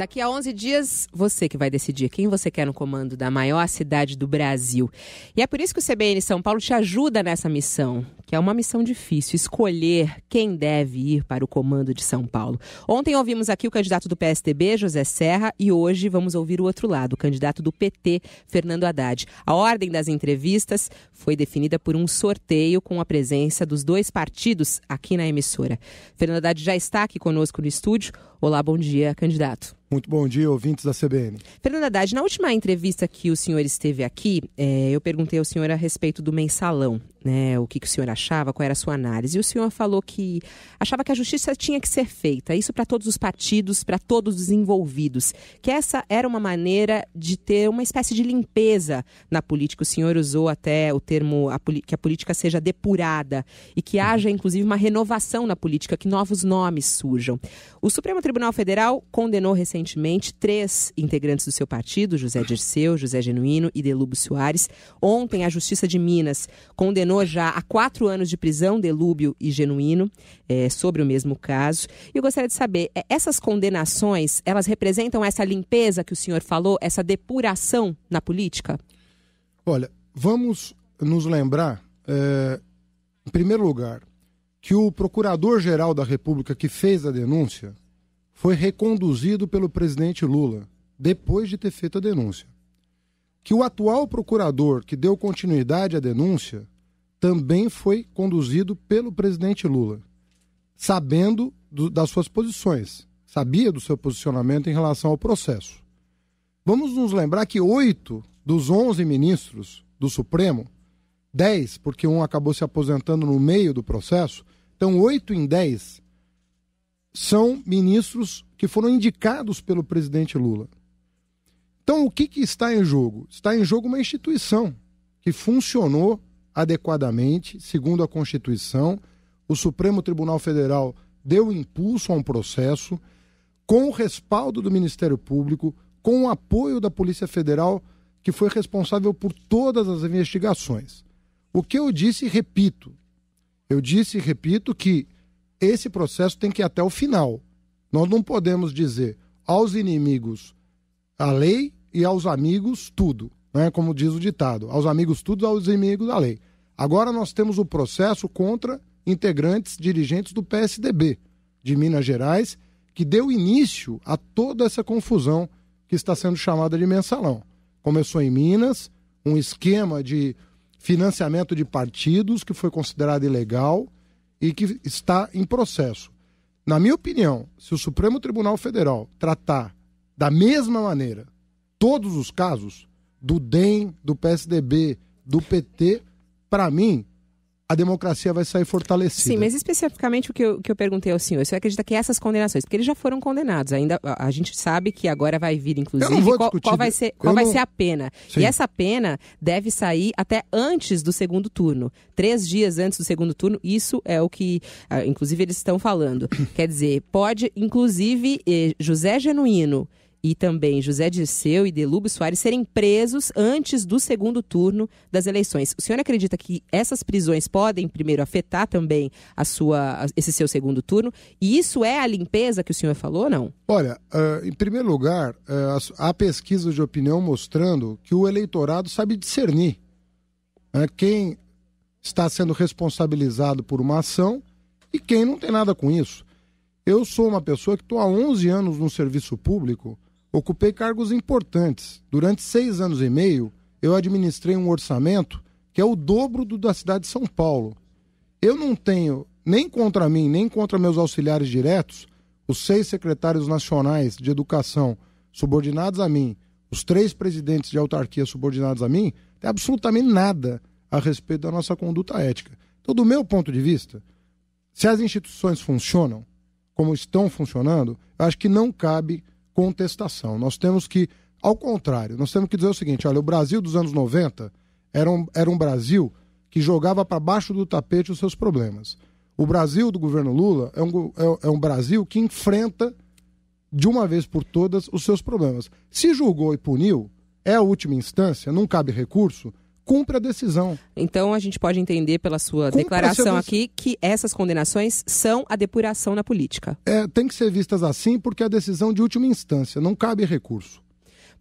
Daqui a 11 dias, você que vai decidir quem você quer no comando da maior cidade do Brasil. E é por isso que o CBN São Paulo te ajuda nessa missão, que é uma missão difícil, escolher quem deve ir para o comando de São Paulo. Ontem ouvimos aqui o candidato do PSDB, José Serra, e hoje vamos ouvir o outro lado, o candidato do PT, Fernando Haddad. A ordem das entrevistas foi definida por um sorteio com a presença dos dois partidos aqui na emissora. Fernando Haddad já está aqui conosco no estúdio. Olá, bom dia, candidato. Muito bom dia, ouvintes da CBN. Fernando Haddad, na última entrevista que o senhor esteve aqui, é, eu perguntei ao senhor a respeito do mensalão né, o que, que, o senhor achava, qual era a sua análise. E o senhor falou que achava que a justiça tinha que ser feita, isso para todos os partidos, para todos os envolvidos. Que essa era uma maneira de ter uma espécie de limpeza na política. O senhor usou até o termo a que a política seja depurada e que haja, uhum. inclusive, uma renovação na política, que novos nomes surjam. O Supremo Tribunal Federal condenou recentemente três integrantes do seu partido, José Dirceu, José Genuíno e Delúbio Soares. Ontem, a Justiça de Minas condenou condenou já a quatro anos de prisão, Delúbio e Genuíno, é, sobre o mesmo caso. E eu gostaria de saber, é, essas condenações, elas representam essa limpeza que o senhor falou, essa depuração na política? Olha, vamos nos lembrar, é, em primeiro lugar, que o Procurador-Geral da República que fez a denúncia foi reconduzido pelo presidente Lula, depois de ter feito a denúncia. Que o atual procurador que deu continuidade à denúncia também foi conduzido pelo presidente Lula, sabendo do, das suas posições, sabia do seu posicionamento em relação ao processo. Vamos nos lembrar que oito dos onze ministros do Supremo, dez, porque um acabou se aposentando no meio do processo, então oito em dez são ministros que foram indicados pelo presidente Lula. Então, o que, que está em jogo? Está em jogo uma instituição que funcionou adequadamente, segundo a Constituição. O Supremo Tribunal Federal deu impulso a um processo com o respaldo do Ministério Público, com o apoio da Polícia Federal, que foi responsável por todas as investigações. O que eu disse e repito, eu disse e repito que esse processo tem que ir até o final. Nós não podemos dizer aos inimigos a lei e aos amigos tudo né, como diz o ditado, aos amigos tudo, aos inimigos da lei. Agora nós temos o processo contra integrantes dirigentes do PSDB de Minas Gerais, que deu início a toda essa confusão que está sendo chamada de mensalão. Começou em Minas, um esquema de financiamento de partidos que foi considerado ilegal e que está em processo. Na minha opinião, se o Supremo Tribunal Federal tratar da mesma maneira todos os casos, do DEM, do PSDB, do PT, para mim, a democracia vai sair fortalecida. Sim, mas especificamente o que eu, que eu perguntei ao senhor, o senhor acredita que essas condenações, porque eles já foram condenados, ainda a, gente sabe que agora vai vir, inclusive, qual, qual, vai, ser, qual vai não... ser a pena. Sim. E essa pena deve sair até antes do segundo turno. Três dias antes do segundo turno, isso é o que, ah, inclusive, eles estão falando. Quer dizer, pode, inclusive, eh, José Genuíno e também José Dirceu e Delúbio Soares serem presos antes do segundo turno das eleições. O senhor acredita que essas prisões podem, primeiro, afetar também a sua, esse seu segundo turno? E isso é a limpeza que o senhor falou, não? Olha, uh, em primeiro lugar, uh, há pesquisas de opinião mostrando que o eleitorado sabe discernir uh, quem está sendo responsabilizado por uma ação e quem não tem nada com isso. Eu sou uma pessoa que estou há 11 anos no serviço público ocupei cargos importantes. Durante seis anos e meio, eu administrei um orçamento que é o dobro do da cidade de São Paulo. Eu não tenho, nem contra mim, nem contra meus auxiliares diretos, os seis secretários nacionais de educação subordinados a mim, os três presidentes de autarquia subordinados a mim, tem absolutamente nada a respeito da nossa conduta ética. Então, do meu ponto de vista, se as instituições funcionam como estão funcionando, eu acho que não cabe contestação. Nós temos que, ao contrário, nós temos que dizer o seguinte: olha, o Brasil dos anos 90 era um, era um Brasil que jogava para baixo do tapete os seus problemas. O Brasil do governo Lula é um, é, é um Brasil que enfrenta de uma vez por todas os seus problemas. Se julgou e puniu, é a última instância, não cabe recurso, cumpre a decisão. Então a gente pode entender pela sua cumpre declaração aqui que essas condenações são a depuração na política. É, tem que ser vistas assim porque é a decisão de última instância, não cabe recurso.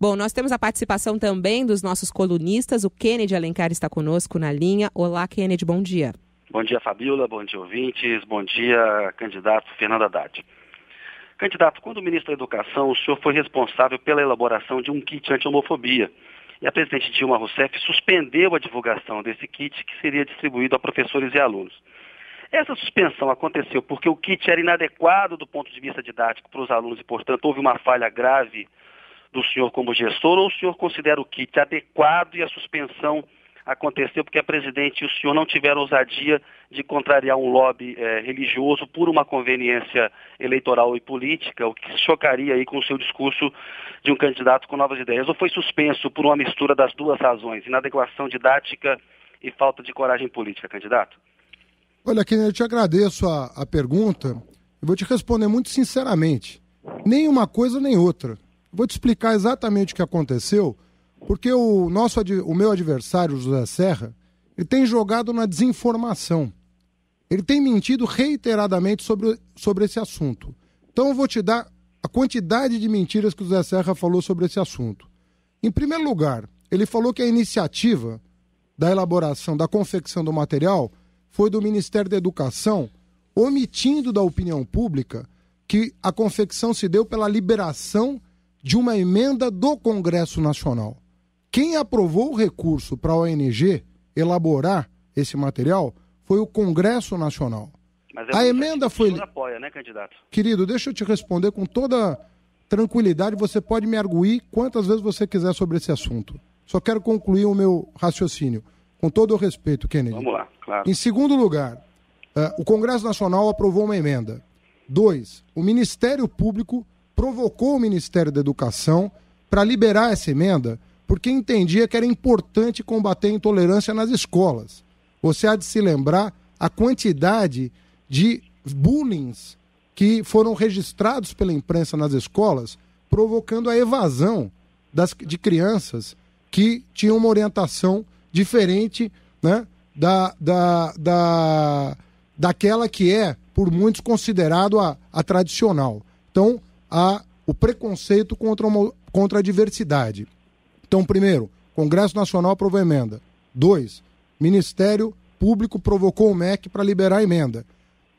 Bom, nós temos a participação também dos nossos colunistas. O Kennedy Alencar está conosco na linha. Olá, Kennedy, bom dia. Bom dia, Fabiola. Bom dia, ouvintes. Bom dia, candidato Fernando Haddad. Candidato, quando ministro da Educação, o senhor foi responsável pela elaboração de um kit anti-homofobia, e a presidente Dilma Rousseff suspendeu a divulgação desse kit que seria distribuído a professores e alunos. Essa suspensão aconteceu porque o kit era inadequado do ponto de vista didático para os alunos e, portanto, houve uma falha grave do senhor como gestor ou o senhor considera o kit adequado e a suspensão aconteceu porque a presidente e o senhor não tiveram ousadia de contrariar um lobby é, religioso por uma conveniência eleitoral e política, o que chocaria aí com o seu discurso de um candidato com novas ideias. Ou foi suspenso por uma mistura das duas razões, inadequação didática e falta de coragem política, candidato? Olha, Kennedy, eu te agradeço a, a pergunta. Eu vou te responder muito sinceramente. Nem uma coisa nem outra. Vou te explicar exatamente o que aconteceu porque o, nosso, o meu adversário, José Serra, ele tem jogado na desinformação. Ele tem mentido reiteradamente sobre, sobre esse assunto. Então eu vou te dar a quantidade de mentiras que o José Serra falou sobre esse assunto. Em primeiro lugar, ele falou que a iniciativa da elaboração, da confecção do material foi do Ministério da Educação, omitindo da opinião pública que a confecção se deu pela liberação de uma emenda do Congresso Nacional. Quem aprovou o recurso para a ONG elaborar esse material foi o Congresso Nacional. É a emenda foi. apoia, né, candidato? Querido, deixa eu te responder com toda tranquilidade. Você pode me arguir quantas vezes você quiser sobre esse assunto. Só quero concluir o meu raciocínio. Com todo o respeito, Kennedy. Vamos lá, claro. Em segundo lugar, uh, o Congresso Nacional aprovou uma emenda. Dois, o Ministério Público provocou o Ministério da Educação para liberar essa emenda porque entendia que era importante combater a intolerância nas escolas. Você há de se lembrar a quantidade de bullying que foram registrados pela imprensa nas escolas, provocando a evasão das, de crianças que tinham uma orientação diferente né, da, da, da, daquela que é, por muitos, considerado a, a tradicional. Então, há o preconceito contra, uma, contra a diversidade. Então, primeiro, Congresso Nacional aprovou emenda. Dois, Ministério Público provocou o MEC para liberar a emenda.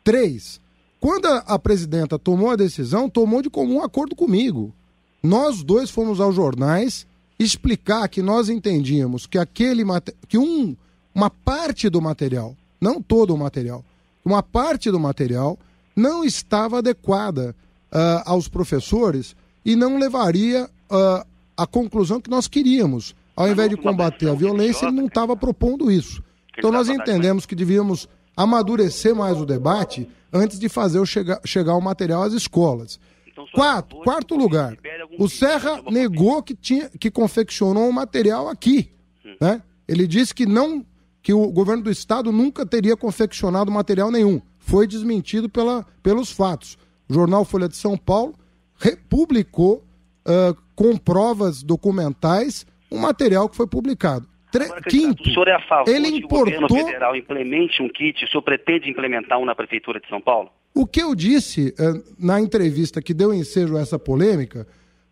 Três, quando a presidenta tomou a decisão, tomou de comum acordo comigo. Nós dois fomos aos jornais explicar que nós entendíamos que aquele que um, uma parte do material, não todo o material, uma parte do material não estava adequada uh, aos professores e não levaria a ah, a conclusão que nós queríamos. Ao invés de combater a violência, ele não estava propondo isso. Então nós entendemos que devíamos amadurecer mais o debate antes de fazer chegar, chegar o material às escolas. Então, quarto, quarto lugar, o Serra negou que, tinha, que confeccionou o um material aqui. Hum. Né? Ele disse que não que o governo do estado nunca teria confeccionado material nenhum. Foi desmentido pela, pelos fatos. O jornal Folha de São Paulo republicou ah, com provas documentais, um material que foi publicado. Tre... Quinto, o senhor é a favor ele importou... que o governo federal implemente um kit, o senhor pretende implementar um na Prefeitura de São Paulo? O que eu disse uh, na entrevista que deu ensejo a essa polêmica,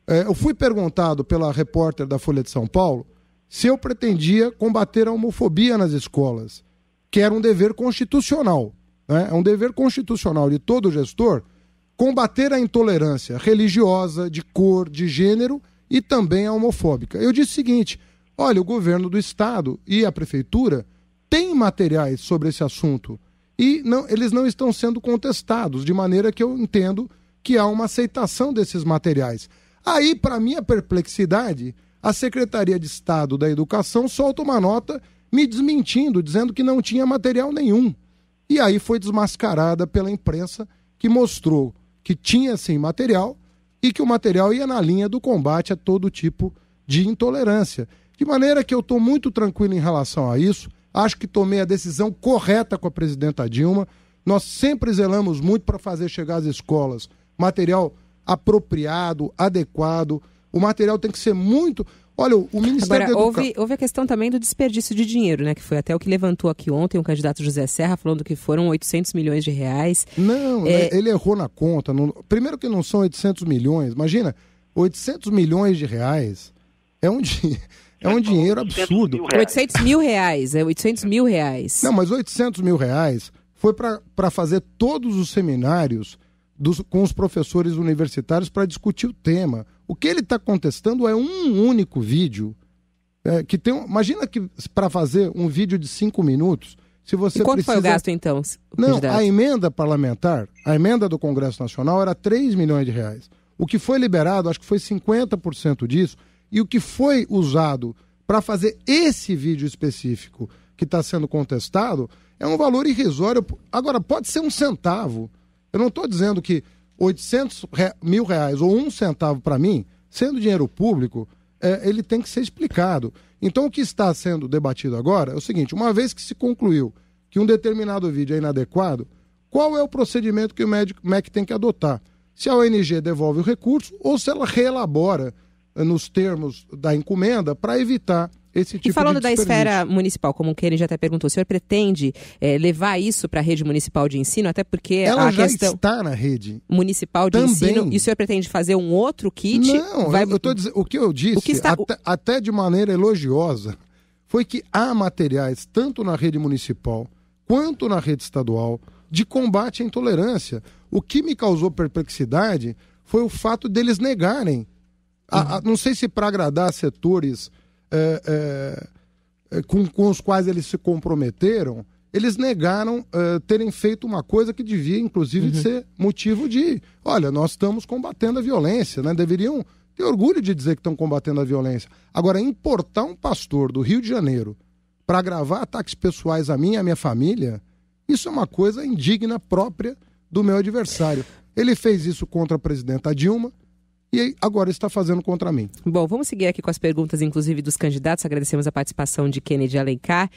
uh, eu fui perguntado pela repórter da Folha de São Paulo se eu pretendia combater a homofobia nas escolas, que era um dever constitucional. Né? É um dever constitucional de todo gestor combater a intolerância religiosa, de cor, de gênero e também a homofóbica. Eu disse o seguinte: olha, o governo do estado e a prefeitura têm materiais sobre esse assunto e não, eles não estão sendo contestados, de maneira que eu entendo que há uma aceitação desses materiais. Aí, para minha perplexidade, a Secretaria de Estado da Educação solta uma nota me desmentindo, dizendo que não tinha material nenhum. E aí foi desmascarada pela imprensa que mostrou que tinha sim material e que o material ia na linha do combate a todo tipo de intolerância. De maneira que eu estou muito tranquilo em relação a isso, acho que tomei a decisão correta com a presidenta Dilma. Nós sempre zelamos muito para fazer chegar às escolas material apropriado, adequado. O material tem que ser muito. Olha, o Ministério Agora, da Educação... Houve, houve a questão também do desperdício de dinheiro, né? Que foi até o que levantou aqui ontem o candidato José Serra, falando que foram 800 milhões de reais. Não, é... Né? ele errou na conta. Primeiro que não são 800 milhões. Imagina, 800 milhões de reais é um dinheiro... É um dinheiro absurdo. 800 mil reais, é 800 mil reais. Não, mas 800 mil reais foi para fazer todos os seminários dos, com os professores universitários para discutir o tema. O que ele está contestando é um único vídeo. É, que tem, imagina que para fazer um vídeo de cinco minutos, se você e quanto precisa... foi o gasto então? Não, a emenda parlamentar, a emenda do Congresso Nacional era 3 milhões de reais. O que foi liberado, acho que foi 50% disso, e o que foi usado para fazer esse vídeo específico que está sendo contestado é um valor irrisório. Agora, pode ser um centavo. Eu não estou dizendo que 800 mil reais ou um centavo para mim, sendo dinheiro público, é, ele tem que ser explicado. Então, o que está sendo debatido agora é o seguinte: uma vez que se concluiu que um determinado vídeo é inadequado, qual é o procedimento que o médico, MEC tem que adotar? Se a ONG devolve o recurso ou se ela reelabora eh, nos termos da encomenda para evitar Tipo e falando da esfera municipal, como o ele já até perguntou, o senhor pretende é, levar isso para a rede municipal de ensino, até porque Ela a já questão está na rede municipal de Também. ensino. E o senhor pretende fazer um outro kit? Não, vai... eu estou dizendo o que eu disse, que está... até, até de maneira elogiosa, foi que há materiais tanto na rede municipal quanto na rede estadual de combate à intolerância. O que me causou perplexidade foi o fato deles negarem. Uhum. A, a, uhum. não sei se para agradar setores é, é, é, com, com os quais eles se comprometeram, eles negaram uh, terem feito uma coisa que devia, inclusive, uhum. ser motivo de, olha, nós estamos combatendo a violência, né? Deveriam ter orgulho de dizer que estão combatendo a violência. Agora, importar um pastor do Rio de Janeiro para gravar ataques pessoais a mim e à minha família, isso é uma coisa indigna própria do meu adversário. Ele fez isso contra a presidenta Dilma, e agora está fazendo contra mim. Bom, vamos seguir aqui com as perguntas, inclusive dos candidatos. Agradecemos a participação de Kennedy Alencar.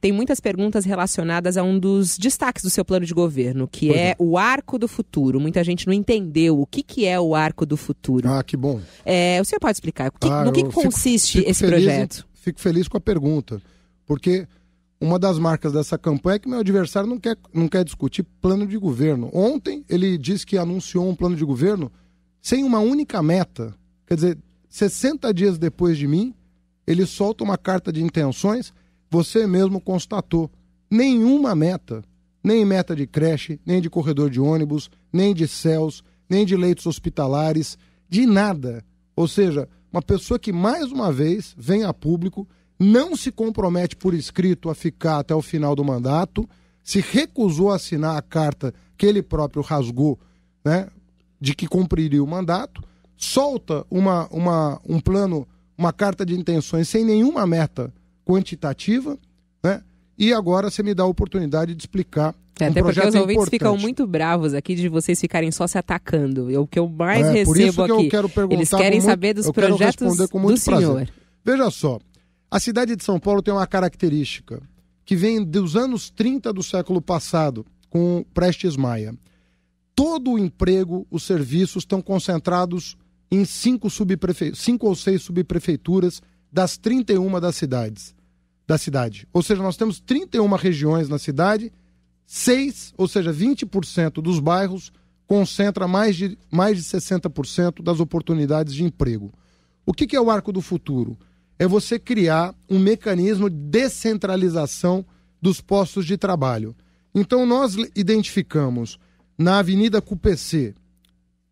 Tem muitas perguntas relacionadas a um dos destaques do seu plano de governo, que é, é, o arco do futuro. Muita gente não entendeu o que, que é o arco do futuro. Ah, que bom. É, o senhor pode explicar que, ah, no que, consiste fico, fico esse projeto? Fico feliz com a pergunta, porque uma das marcas dessa campanha é que meu adversário não quer, não quer discutir plano de governo. Ontem ele disse que anunciou um plano de governo sem uma única meta. Quer dizer, 60 dias depois de mim, ele solta uma carta de intenções, você mesmo constatou. Nenhuma meta, nem meta de creche, nem de corredor de ônibus, nem de céus, nem de leitos hospitalares, de nada. Ou seja, uma pessoa que mais uma vez vem a público, não se compromete por escrito a ficar até o final do mandato, se recusou a assinar a carta que ele próprio rasgou, né, de que cumpriria o mandato, solta uma, uma, um plano, uma carta de intenções sem nenhuma meta quantitativa, né? E agora você me dá a oportunidade de explicar é, um até porque os ouvintes importante. ficam muito bravos aqui de vocês ficarem só se atacando. Eu, o que eu mais é, recebo aqui. Que eles querem saber dos projetos do senhor. Veja só, a cidade de São Paulo tem uma característica que vem dos anos 30 do século passado, com Prestes Maia todo o emprego, os serviços estão concentrados em cinco, subprefe... cinco ou seis subprefeituras das 31 das cidades da cidade. Ou seja, nós temos 31 regiões na cidade, seis ou seja, 20% dos bairros concentra mais de, mais de 60% das oportunidades de emprego. O que, que é o arco do futuro? É você criar um mecanismo de descentralização dos postos de trabalho. Então, nós identificamos na Avenida Cupecê,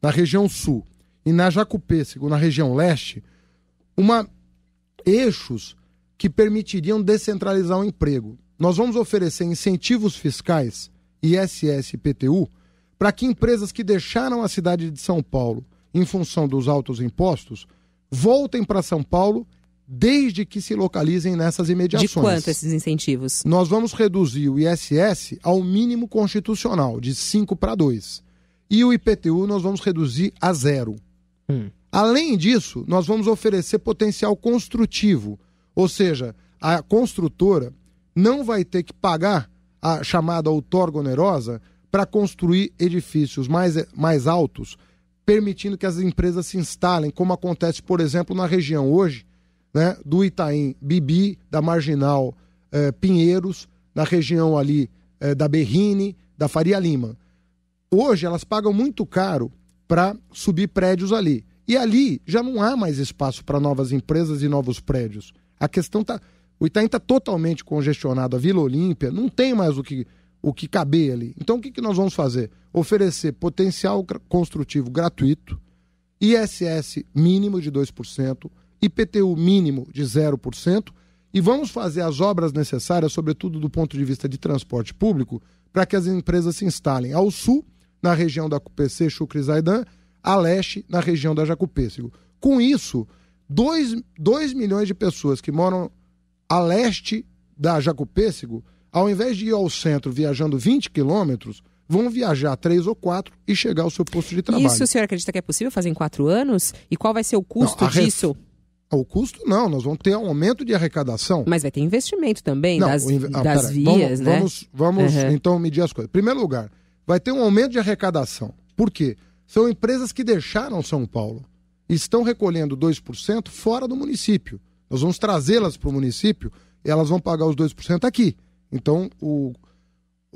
na região sul, e na Jacupêssego, na região leste, uma eixos que permitiriam descentralizar o emprego. Nós vamos oferecer incentivos fiscais, ISS e PTU, para que empresas que deixaram a cidade de São Paulo em função dos altos impostos voltem para São Paulo desde que se localizem nessas imediações. De quanto esses incentivos? Nós vamos reduzir o ISS ao mínimo constitucional, de 5 para 2. E o IPTU nós vamos reduzir a zero. Hum. Além disso, nós vamos oferecer potencial construtivo, ou seja, a construtora não vai ter que pagar a chamada outorga onerosa para construir edifícios mais, mais altos, permitindo que as empresas se instalem, como acontece, por exemplo, na região hoje, né? Do Itaim Bibi, da Marginal eh, Pinheiros, na região ali eh, da Berrine, da Faria Lima. Hoje elas pagam muito caro para subir prédios ali. E ali já não há mais espaço para novas empresas e novos prédios. A questão tá. O Itaim está totalmente congestionado. A Vila Olímpia não tem mais o que, o que caber ali. Então o que, que nós vamos fazer? Oferecer potencial construtivo gratuito, ISS mínimo de 2%, IPTU mínimo de 0%, e vamos fazer as obras necessárias, sobretudo do ponto de vista de transporte público, para que as empresas se instalem ao sul, na região da PC Chucre Zaidan, a leste, na região da Jacupêcego. Com isso, 2, 2 milhões de pessoas que moram a leste da Jacupêcego, ao invés de ir ao centro viajando 20 quilômetros, vão viajar três ou quatro e chegar ao seu posto de trabalho. Isso o senhor acredita que é possível fazer em quatro anos? E qual vai ser o custo Não, ref... disso? O custo não, nós vamos ter um aumento de arrecadação. Mas vai ter investimento também não, das, inv... ah, das vias, vamos, né? Vamos, vamos uhum. então medir as coisas. Em primeiro lugar, vai ter um aumento de arrecadação. Por quê? São empresas que deixaram São Paulo e estão recolhendo 2% fora do município. Nós vamos trazê-las para o município e elas vão pagar os 2% aqui. Então, o,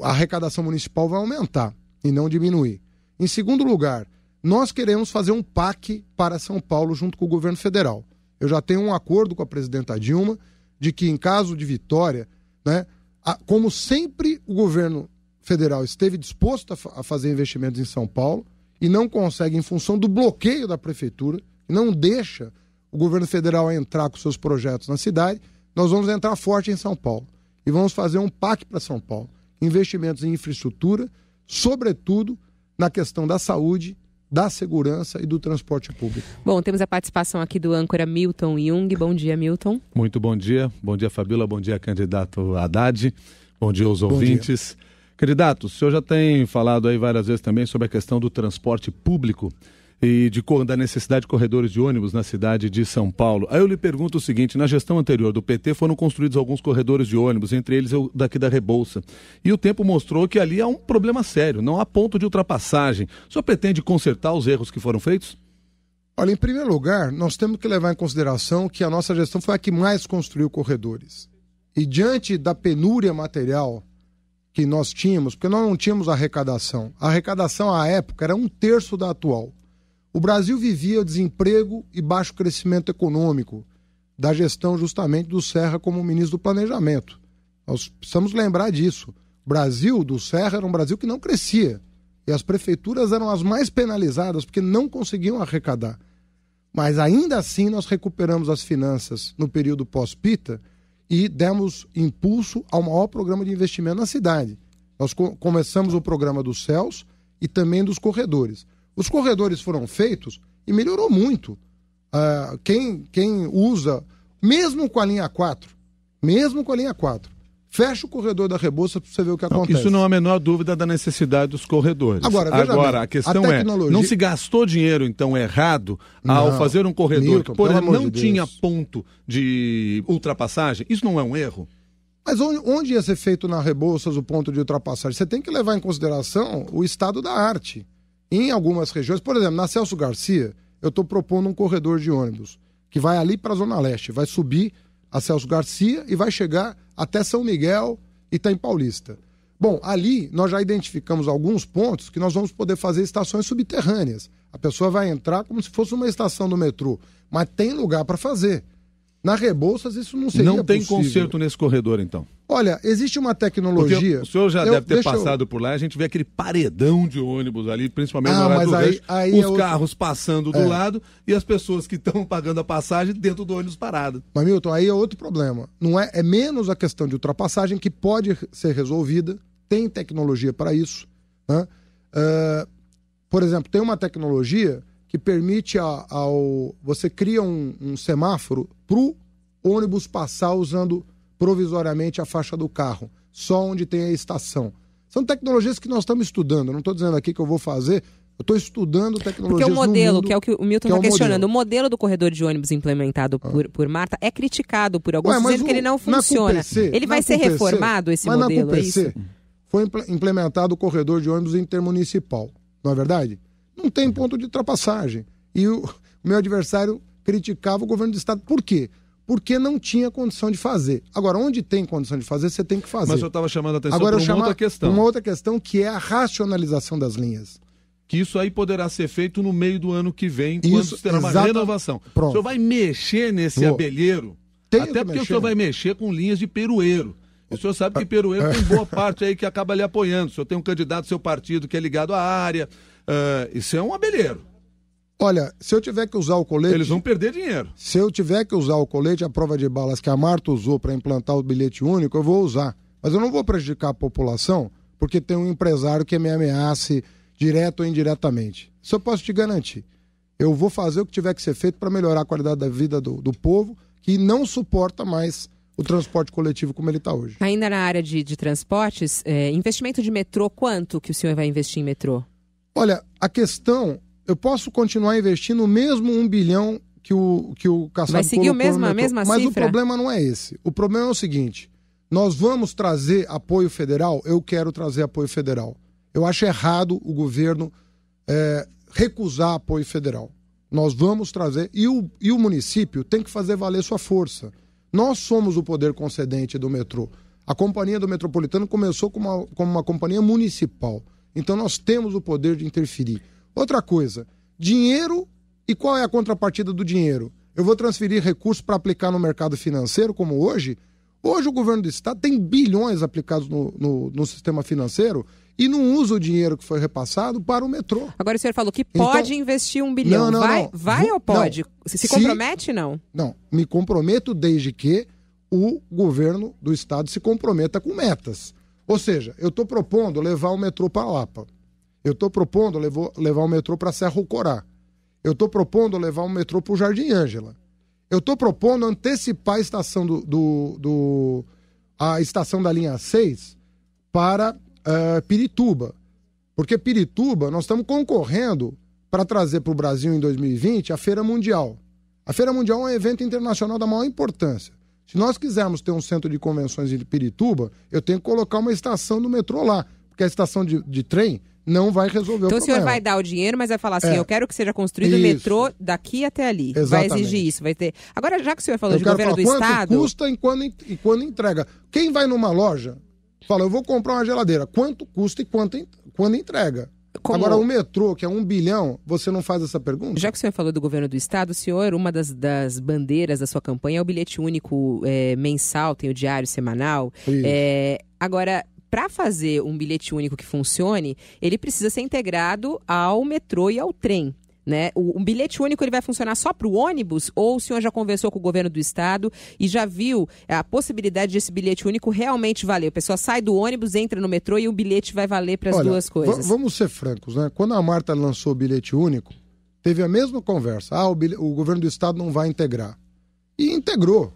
a arrecadação municipal vai aumentar e não diminuir. Em segundo lugar, nós queremos fazer um PAC para São Paulo junto com o governo federal. Eu já tenho um acordo com a presidenta Dilma de que, em caso de vitória, né, a, como sempre o governo federal esteve disposto a, a fazer investimentos em São Paulo e não consegue, em função do bloqueio da prefeitura, não deixa o governo federal entrar com seus projetos na cidade, nós vamos entrar forte em São Paulo e vamos fazer um PAC para São Paulo. Investimentos em infraestrutura, sobretudo na questão da saúde da segurança e do transporte público. Bom, temos a participação aqui do âncora Milton Jung. Bom dia, Milton. Muito bom dia. Bom dia, Fabíola. Bom dia, candidato Haddad. Bom dia aos bom ouvintes. Dia. Candidato, o senhor já tem falado aí várias vezes também sobre a questão do transporte público e de, da necessidade de corredores de ônibus na cidade de São Paulo. Aí eu lhe pergunto o seguinte: na gestão anterior do PT foram construídos alguns corredores de ônibus, entre eles o daqui da Rebouça. E o tempo mostrou que ali há um problema sério, não há ponto de ultrapassagem. O senhor pretende consertar os erros que foram feitos? Olha, em primeiro lugar, nós temos que levar em consideração que a nossa gestão foi a que mais construiu corredores. E diante da penúria material que nós tínhamos, porque nós não tínhamos arrecadação, a arrecadação à época era um terço da atual. O Brasil vivia desemprego e baixo crescimento econômico, da gestão justamente do Serra como ministro do Planejamento. Nós precisamos lembrar disso. O Brasil do Serra era um Brasil que não crescia. E as prefeituras eram as mais penalizadas porque não conseguiam arrecadar. Mas ainda assim nós recuperamos as finanças no período pós-Pita e demos impulso ao maior programa de investimento na cidade. Nós começamos o programa dos céus e também dos corredores. Os corredores foram feitos e melhorou muito. Uh, quem, quem usa, mesmo com a linha 4, mesmo com a linha 4, Fecha o corredor da Rebouça para você ver o que acontece. isso não há é a menor dúvida da necessidade dos corredores. Agora, Agora bem, a questão a tecnologia... é, não se gastou dinheiro, então, errado ao não, fazer um corredor Milton, que, por exemplo, não de tinha ponto de ultrapassagem? Isso não é um erro? Mas onde, onde ia ser feito na Rebouças o ponto de ultrapassagem? Você tem que levar em consideração o estado da arte em algumas regiões, por exemplo, na Celso Garcia, eu estou propondo um corredor de ônibus que vai ali para a Zona Leste, vai subir a Celso Garcia e vai chegar até São Miguel e tá em Paulista. Bom, ali nós já identificamos alguns pontos que nós vamos poder fazer estações subterrâneas. A pessoa vai entrar como se fosse uma estação do metrô, mas tem lugar para fazer. Na Rebouças isso não seria Não tem possível. conserto nesse corredor, então. Olha, existe uma tecnologia. Porque o senhor já eu, deve ter passado eu... por lá, a gente vê aquele paredão de ônibus ali, principalmente ah, no horário do aí, gancho, aí é os é carros outro... passando do é. lado e as pessoas que estão pagando a passagem dentro do ônibus parado. Mas Milton, aí é outro problema. Não é, é menos a questão de ultrapassagem que pode ser resolvida, tem tecnologia para isso. Né? Uh, por exemplo, tem uma tecnologia que permite a, ao. Você cria um, um semáforo para o ônibus passar usando provisoriamente a faixa do carro, só onde tem a estação. São tecnologias que nós estamos estudando. Não estou dizendo aqui que eu vou fazer, eu estou estudando tecnologia. Porque é o modelo, mundo, que é o que o Milton está é questionando, tá o modelo. o modelo. do corredor de ônibus implementado por, ah. por Marta é criticado por alguns, Ué, dizendo o, que ele não funciona. CUPC, ele vai ser CUPC, reformado, esse mas modelo? Na CUPC, é isso? Foi implementado o corredor de ônibus intermunicipal, não é verdade? não tem ponto de ultrapassagem. E o, meu adversário criticava o governo do Estado. Por quê? porque não tinha condição de fazer. Agora, onde tem condição de fazer, você tem que fazer. Mas eu estava chamando a atenção Agora, para uma outra questão. Uma outra questão que é a racionalização das linhas. Que isso aí poderá ser feito no meio do ano que vem, quando isso, terá uma renovação. Pronto. O senhor vai mexer nesse Vou. abelheiro, Tenho até porque mexer. o senhor vai né? mexer com linhas de perueiro. O senhor sabe que ah, perueiro tem ah. boa parte aí que acaba lhe apoiando. O senhor tem um candidato do seu partido que é ligado à área. Uh, isso é um abelheiro. Olha, se eu tiver que usar o colete. Eles vão perder dinheiro. Se eu tiver que usar o colete, a prova de balas que a Marta usou para implantar o bilhete único, eu vou usar. Mas eu não vou prejudicar a população porque tem um empresário que me ameace direto ou indiretamente. Isso eu posso te garantir. Eu vou fazer o que tiver que ser feito para melhorar a qualidade da vida do, do povo que não suporta mais o transporte coletivo como ele está hoje. Ainda na área de, de transportes, é, investimento de metrô, quanto que o senhor vai investir em metrô? Olha, a questão, eu posso continuar investindo o mesmo um bilhão que o que o Kassab Vai seguir o mesmo, a mesma Mas cifra? o problema não é esse. O problema é o seguinte: nós vamos trazer apoio federal. Eu quero trazer apoio federal. Eu acho errado o governo é, recusar apoio federal. Nós vamos trazer e o, e o município tem que fazer valer sua força. Nós somos o poder concedente do metrô. A companhia do metropolitano começou como uma, como uma companhia municipal. Então nós temos o poder de interferir. Outra coisa, dinheiro e qual é a contrapartida do dinheiro? Eu vou transferir recursos para aplicar no mercado financeiro, como hoje? Hoje o governo do estado tem bilhões aplicados no, no, no sistema financeiro e não usa o dinheiro que foi repassado para o metrô. Agora o senhor falou que então, pode então, investir um bilhão. Não, não, vai não. vai ou pode? Se, se compromete, não? Não, me comprometo desde que o governo do estado se comprometa com metas. Ou seja, eu estou propondo levar o metrô para Lapa. Eu estou propondo levo, levar o metrô para Serra Corá. Eu estou propondo levar o metrô para o Jardim Ângela. Eu estou propondo antecipar a estação do, do, do, a estação da linha 6 para uh, Pirituba. Porque Pirituba, nós estamos concorrendo para trazer para o Brasil em 2020 a Feira Mundial. A Feira Mundial é um evento internacional da maior importância. Se nós quisermos ter um centro de convenções em Pirituba, eu tenho que colocar uma estação do metrô lá, porque a estação de, de trem não vai resolver então, o problema. Então o senhor vai dar o dinheiro, mas vai falar assim, é. eu quero que seja construído o metrô daqui até ali. Exatamente. Vai exigir isso, vai ter... Agora, já que o senhor falou eu de governo falar, do quanto Estado... custa e quando, e quando entrega. Quem vai numa loja, fala, eu vou comprar uma geladeira. Quanto custa e quanto, quando entrega? Como... Agora, o metrô, que é um bilhão, você não faz essa pergunta? Já que o senhor falou do governo do estado, o senhor, uma das, das bandeiras da sua campanha é o bilhete único é, mensal, tem o diário semanal. É, agora, para fazer um bilhete único que funcione, ele precisa ser integrado ao metrô e ao trem. Né? O, um bilhete único ele vai funcionar só para o ônibus ou o senhor já conversou com o governo do estado e já viu a possibilidade desse bilhete único realmente valer? O pessoal sai do ônibus, entra no metrô e o bilhete vai valer para as duas coisas. Vamos ser francos, né? Quando a Marta lançou o bilhete único, teve a mesma conversa. Ah, o, o governo do estado não vai integrar. E integrou.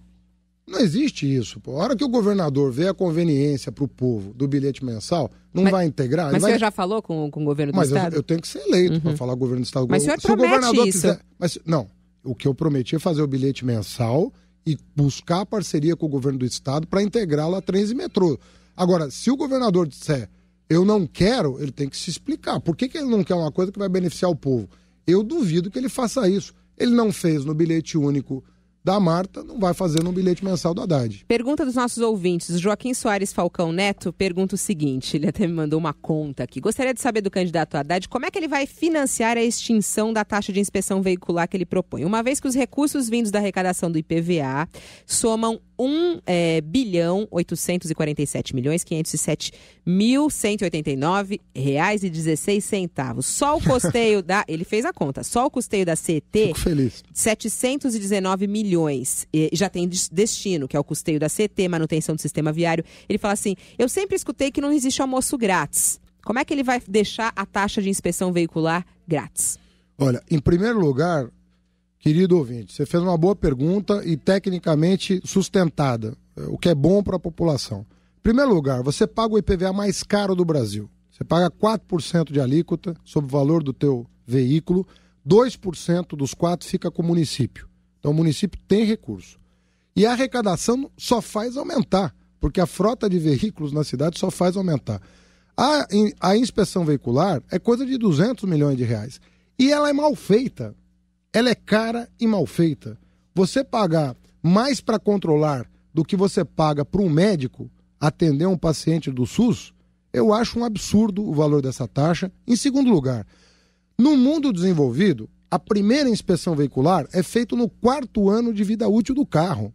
Não existe isso. Pô. A hora que o governador vê a conveniência para o povo do bilhete mensal, não mas, vai integrar. Mas vai... já falou com, com o governo do mas Estado? Mas eu, eu, tenho que ser eleito uhum. para falar com o governo do Estado. Mas o se o governador isso? Quiser... Mas, não, o que eu prometi é fazer o bilhete mensal e buscar parceria com o governo do Estado para integrá-lo a trens e metrô. Agora, se o governador disser eu não quero, ele tem que se explicar. Por que, que ele não quer uma coisa que vai beneficiar o povo? Eu duvido que ele faça isso. Ele não fez no bilhete único da Marta não vai fazer no bilhete mensal do Haddad. Pergunta dos nossos ouvintes. Joaquim Soares Falcão Neto pergunta o seguinte: ele até me mandou uma conta aqui. Gostaria de saber do candidato Haddad como é que ele vai financiar a extinção da taxa de inspeção veicular que ele propõe, uma vez que os recursos vindos da arrecadação do IPVA somam 1 é, bilhão 847 milhões 507 mil 189 reais e 16 centavos. Só o custeio da... Ele fez a conta. Só o custeio da CT... Fico feliz. 719 milhões. E já tem destino, que é o custeio da CT, manutenção do sistema viário. Ele fala assim, eu sempre escutei que não existe almoço grátis. Como é que ele vai deixar a taxa de inspeção veicular grátis? Olha, em primeiro lugar, Querido ouvinte, você fez uma boa pergunta e tecnicamente sustentada, é, o que é bom para a população. Em primeiro lugar, você paga o IPVA mais caro do Brasil. Você paga 4% de alíquota sobre o valor do teu veículo, 2% dos 4 fica com o município. Então o município tem recurso. E a arrecadação só faz aumentar, porque a frota de veículos na cidade só faz aumentar. A, a inspeção veicular é coisa de 200 milhões de reais. E ela é mal feita ela é cara e mal feita. Você pagar mais para controlar do que você paga para um médico atender um paciente do SUS, eu acho um absurdo o valor dessa taxa. Em segundo lugar, no mundo desenvolvido, a primeira inspeção veicular é feita no quarto ano de vida útil do carro.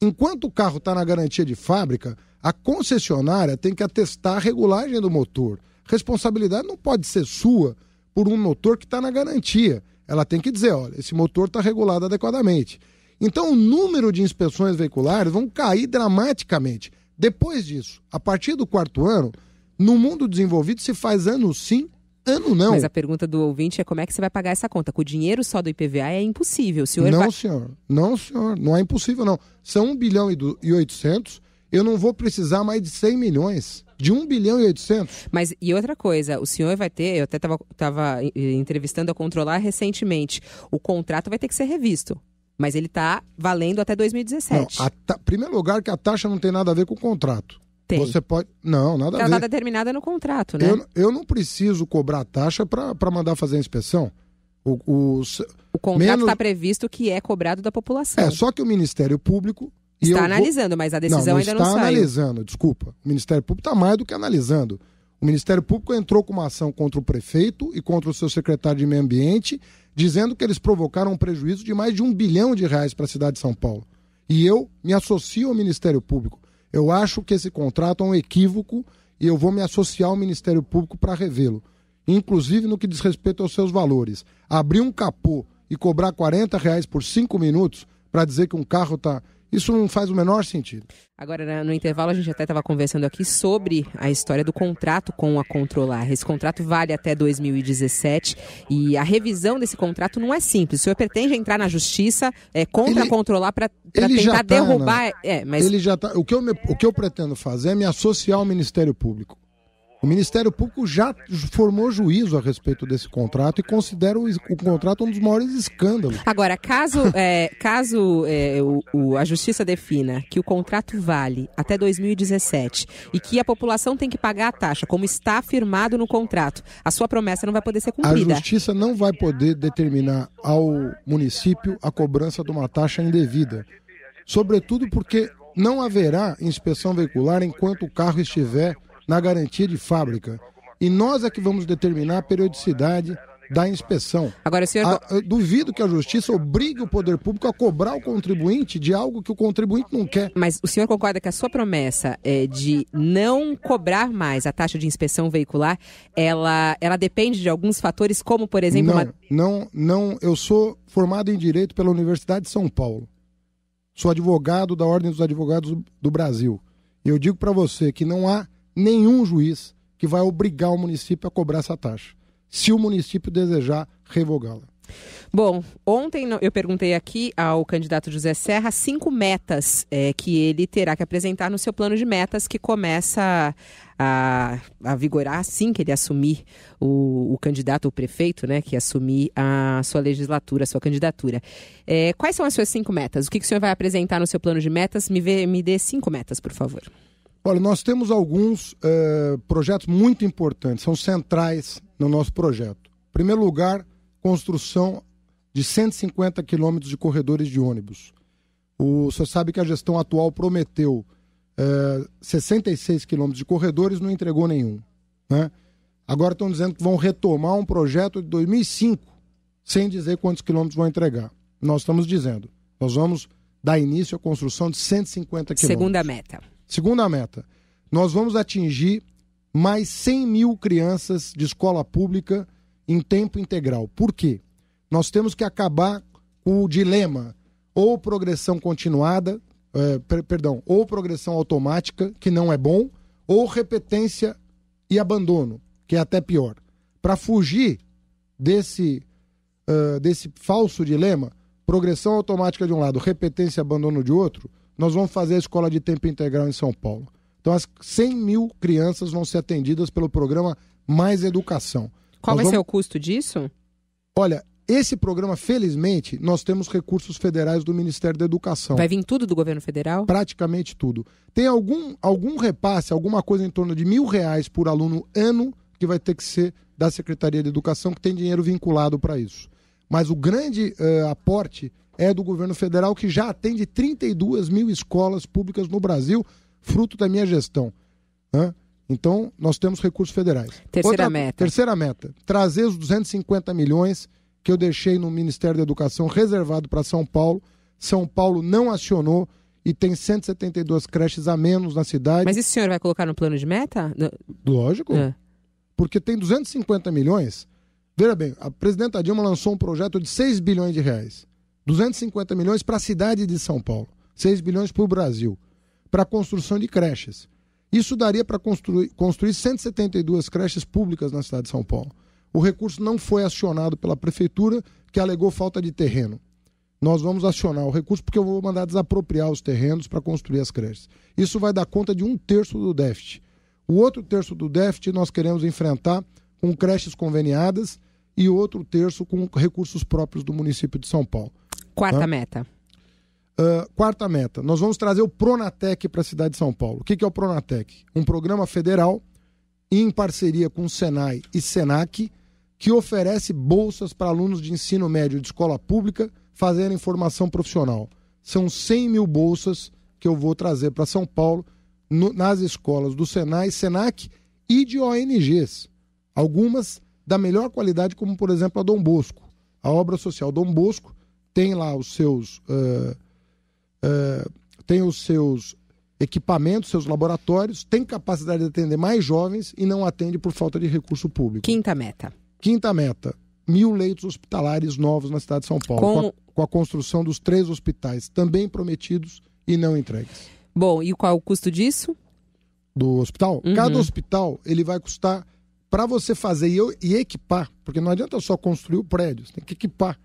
Enquanto o carro está na garantia de fábrica, a concessionária tem que atestar a regulagem do motor. Responsabilidade não pode ser sua por um motor que está na garantia. Ela tem que dizer, olha, esse motor está regulado adequadamente. Então o número de inspeções veiculares vão cair dramaticamente. Depois disso, a partir do quarto ano, no mundo desenvolvido se faz ano sim, ano não. Mas a pergunta do ouvinte é como é que você vai pagar essa conta? Com o dinheiro só do IPVA é impossível. senhor não, vai... senhor. Não, senhor. Não é impossível, não. São 1 bilhão e 800. Eu não vou precisar mais de 100 milhões de 1 bilhão e 800. Mas e outra coisa, o senhor vai ter, eu até estava eh, entrevistando a controlar recentemente, o contrato vai ter que ser revisto. Mas ele está valendo até 2017. Não, ta... primeiro lugar que a taxa não tem nada a ver com o contrato. Tem. Você pode. Não, nada tá a ver. Está determinada no contrato, né? Eu, eu não preciso cobrar taxa para mandar fazer a inspeção. O, o, o contrato está menos... Tá previsto que é cobrado da população. É, só que o Ministério Público Está analisando, mas a decisão não, não ainda não Está analisando, desculpa. O Ministério Público está mais do que analisando. O Ministério Público entrou com uma ação contra o prefeito e contra o seu secretário de Meio Ambiente, dizendo que eles provocaram um prejuízo de mais de um bilhão de reais para a cidade de São Paulo. E eu me associo ao Ministério Público. Eu acho que esse contrato é um equívoco e eu vou me associar ao Ministério Público para revê-lo. Inclusive no que diz respeito aos seus valores. Abrir um capô e cobrar 40 reais por cinco minutos para dizer que um carro está isso não faz o menor sentido. Agora, no intervalo, a gente até estava conversando aqui sobre a história do contrato com a Controlar. Esse contrato vale até 2017 e a revisão desse contrato não é simples. O senhor pretende entrar na justiça é, contra ele, a Controlar para tentar tá derrubar. né? é, mas... ele já está. o, que eu o que eu pretendo fazer é me associar ao Ministério Público. O Ministério Público já formou juízo a respeito desse contrato e considera o, o contrato um dos maiores escândalos. Agora, caso, é, caso é, o, o, a Justiça defina que o contrato vale até 2017 e que a população tem que pagar a taxa, como está afirmado no contrato, a sua promessa não vai poder ser cumprida. A Justiça não vai poder determinar ao município a cobrança de uma taxa indevida. Sobretudo porque não haverá inspeção veicular enquanto o carro estiver na garantia de fábrica. E nós é que vamos determinar a periodicidade da inspeção. Agora, senhor... A, duvido que a justiça obrigue o poder público a cobrar o contribuinte de algo que o contribuinte não quer. Mas o senhor concorda que a sua promessa é de não cobrar mais a taxa de inspeção veicular, ela, ela depende de alguns fatores, como por exemplo. Não, uma... não, não. Eu sou formado em direito pela Universidade de São Paulo. Sou advogado da Ordem dos Advogados do Brasil. Eu digo para você que não há nenhum juiz que vai obrigar o município a cobrar essa taxa, se o município desejar revogá-la. Bom, ontem eu perguntei aqui ao candidato José Serra cinco metas é, que ele terá que apresentar no seu plano de metas que começa a, a vigorar assim que ele assumir o, o, candidato, o prefeito, né, que assumir a sua legislatura, a sua candidatura. É, quais são as suas cinco metas? O que, que o senhor vai apresentar no seu plano de metas? Me, vê, me dê cinco metas, por favor. Olha, nós temos alguns uh, projetos muito importantes, são centrais no nosso projeto. Em primeiro lugar, construção de 150 quilômetros de corredores de ônibus. O senhor sabe que a gestão atual prometeu uh, eh, 66 quilômetros de corredores, não entregou nenhum. Né? Agora estão dizendo que vão retomar um projeto de 2005, sem dizer quantos quilômetros vão entregar. Nós estamos dizendo, nós vamos dar início à construção de 150 quilômetros. Segunda meta. Segunda meta: nós vamos atingir mais 100 mil crianças de escola pública em tempo integral. Por quê? Nós temos que acabar com o dilema ou progressão continuada, é, per, perdão, ou progressão automática, que não é bom, ou repetência e abandono, que é até pior. Para fugir desse, uh, desse falso dilema, progressão automática de um lado, repetência e abandono de outro, nós vamos fazer a escola de tempo integral em São Paulo. Então, as 100 mil crianças vão ser atendidas pelo programa Mais Educação. Qual nós vai vamos... ser o custo disso? Olha, esse programa, felizmente, nós temos recursos federais do Ministério da Educação. Vai vir tudo do governo federal? Praticamente tudo. Tem algum, algum repasse, alguma coisa em torno de mil reais por aluno ano que vai ter que ser da Secretaria de Educação, que tem dinheiro vinculado para isso. Mas o grande uh, aporte é do governo federal, que já atende 32 mil escolas públicas no Brasil, fruto da minha gestão. Hã? Então, nós temos recursos federais. Terceira Outra, meta. Terceira meta. Trazer os 250 milhões que eu deixei no Ministério da Educação reservado para São Paulo. São Paulo não acionou e tem 172 creches a menos na cidade. Mas isso o senhor vai colocar no plano de meta? Lógico. É. Porque tem 250 milhões. Veja bem, a presidenta Dilma lançou um projeto de 6 bilhões de reais. 250 milhões para a cidade de São Paulo, 6 bilhões para o Brasil, para a construção de creches. Isso daria para construir, construir 172 creches públicas na cidade de São Paulo. O recurso não foi acionado pela prefeitura, que alegou falta de terreno. Nós vamos acionar o recurso porque eu vou mandar desapropriar os terrenos para construir as creches. Isso vai dar conta de um terço do déficit. O outro terço do déficit nós queremos enfrentar com creches conveniadas e outro terço com recursos próprios do município de São Paulo. Quarta tá? meta. Uh, quarta meta, nós vamos trazer o Pronatec para a cidade de São Paulo. O que, que é o Pronatec? Um programa federal em parceria com o Senai e Senac, que oferece bolsas para alunos de ensino médio de escola pública fazerem formação profissional. São 100 mil bolsas que eu vou trazer para São Paulo no, nas escolas do Senai, Senac e de ONGs. Algumas da melhor qualidade, como por exemplo a Dom Bosco. A obra social Dom Bosco tem lá os seus. Uh, uh, tem os seus equipamentos, seus laboratórios, tem capacidade de atender mais jovens e não atende por falta de recurso público. Quinta meta. Quinta meta. Mil leitos hospitalares novos na cidade de São Paulo, com, com, a, com a construção dos três hospitais, também prometidos e não entregues. Bom, e qual é o custo disso? Do hospital? Uhum. Cada hospital ele vai custar para você fazer e, e equipar, porque não adianta só construir o prédio, você tem que equipar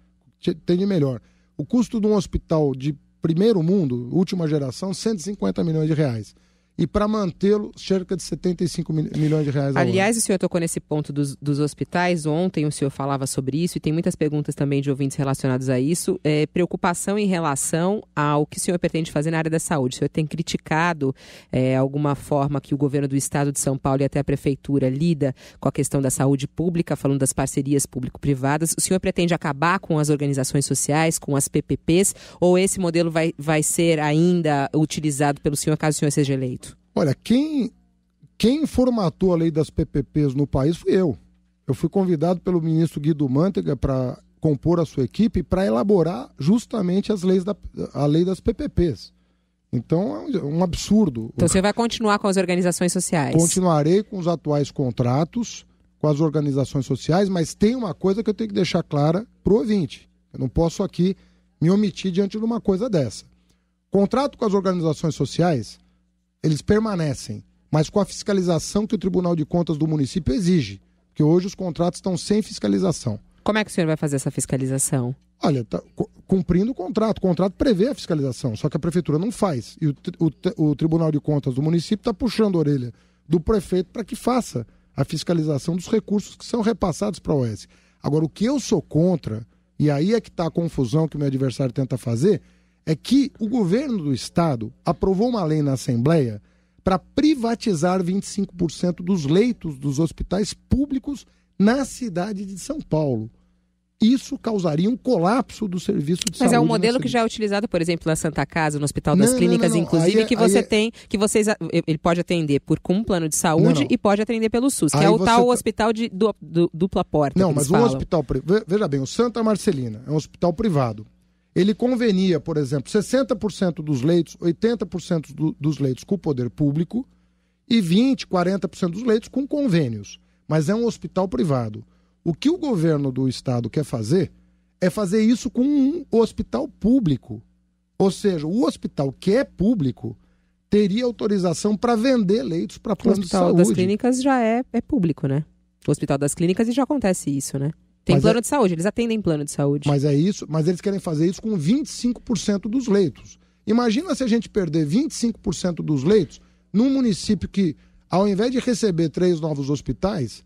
tem de melhor. O custo de um hospital de primeiro mundo, última geração, 150 milhões de reais e para mantê-lo, cerca de 75 mil, milhões de reais. Aliás, o senhor tocou nesse ponto dos, dos, hospitais. Ontem o senhor falava sobre isso e tem muitas perguntas também de ouvintes relacionadas a isso. É, preocupação em relação ao que o senhor pretende fazer na área da saúde. O senhor tem criticado é, alguma forma que o governo do estado de São Paulo e até a prefeitura lida com a questão da saúde pública, falando das parcerias público-privadas. O senhor pretende acabar com as organizações sociais, com as PPPs, ou esse modelo vai, vai ser ainda utilizado pelo senhor caso o senhor seja eleito? Olha, quem, quem formatou a lei das PPPs no país fui eu. Eu fui convidado pelo ministro Guido Mantega para compor a sua equipe para elaborar justamente as leis da, a lei das PPPs. Então é um absurdo. Então você vai continuar com as organizações sociais? Continuarei com os atuais contratos, com as organizações sociais, mas tem uma coisa que eu tenho que deixar clara para o ouvinte. Eu não posso aqui me omitir diante de uma coisa dessa. Contrato com as organizações sociais eles permanecem, mas com a fiscalização que o Tribunal de Contas do município exige, porque hoje os contratos estão sem fiscalização. Como é que o senhor vai fazer essa fiscalização? Olha, tá cumprindo o contrato. O contrato prevê a fiscalização, só que a prefeitura não faz. E o, o, o Tribunal de Contas do município está puxando a orelha do prefeito para que faça a fiscalização dos recursos que são repassados para a OES. Agora, o que eu sou contra, e aí é que está a confusão que o meu adversário tenta fazer, é que o governo do estado aprovou uma lei na Assembleia para privatizar 25% dos leitos dos hospitais públicos na cidade de São Paulo. Isso causaria um colapso do serviço de Mas saúde. Mas é um modelo que já é utilizado, por exemplo, na Santa Casa, no Hospital das não, Clínicas, não, não, inclusive, é- que você é- tem, que vocês ele pode atender por um plano de saúde e pode atender pelo SUS, que é aí é o tal tá... hospital de du, du, dupla porta. Não, mas falam. um hospital, veja bem, o Santa Marcelina é um hospital privado ele convenia, por exemplo, 60% dos leitos, 80% do, dos leitos com o poder público e 20, 40% dos leitos com convênios. Mas é um hospital privado. O que o governo do estado quer fazer é fazer isso com um hospital público. Ou seja, o hospital que é público teria autorização para vender leitos para plano de saúde. O hospital das clínicas já é, é público, né? O hospital das clínicas e já acontece isso, né? Tem mas plano é... de saúde, eles atendem plano de saúde. Mas é isso, mas eles querem fazer isso com 25% dos leitos. Imagina se a gente perder 25% dos leitos num município que, ao invés de receber três novos hospitais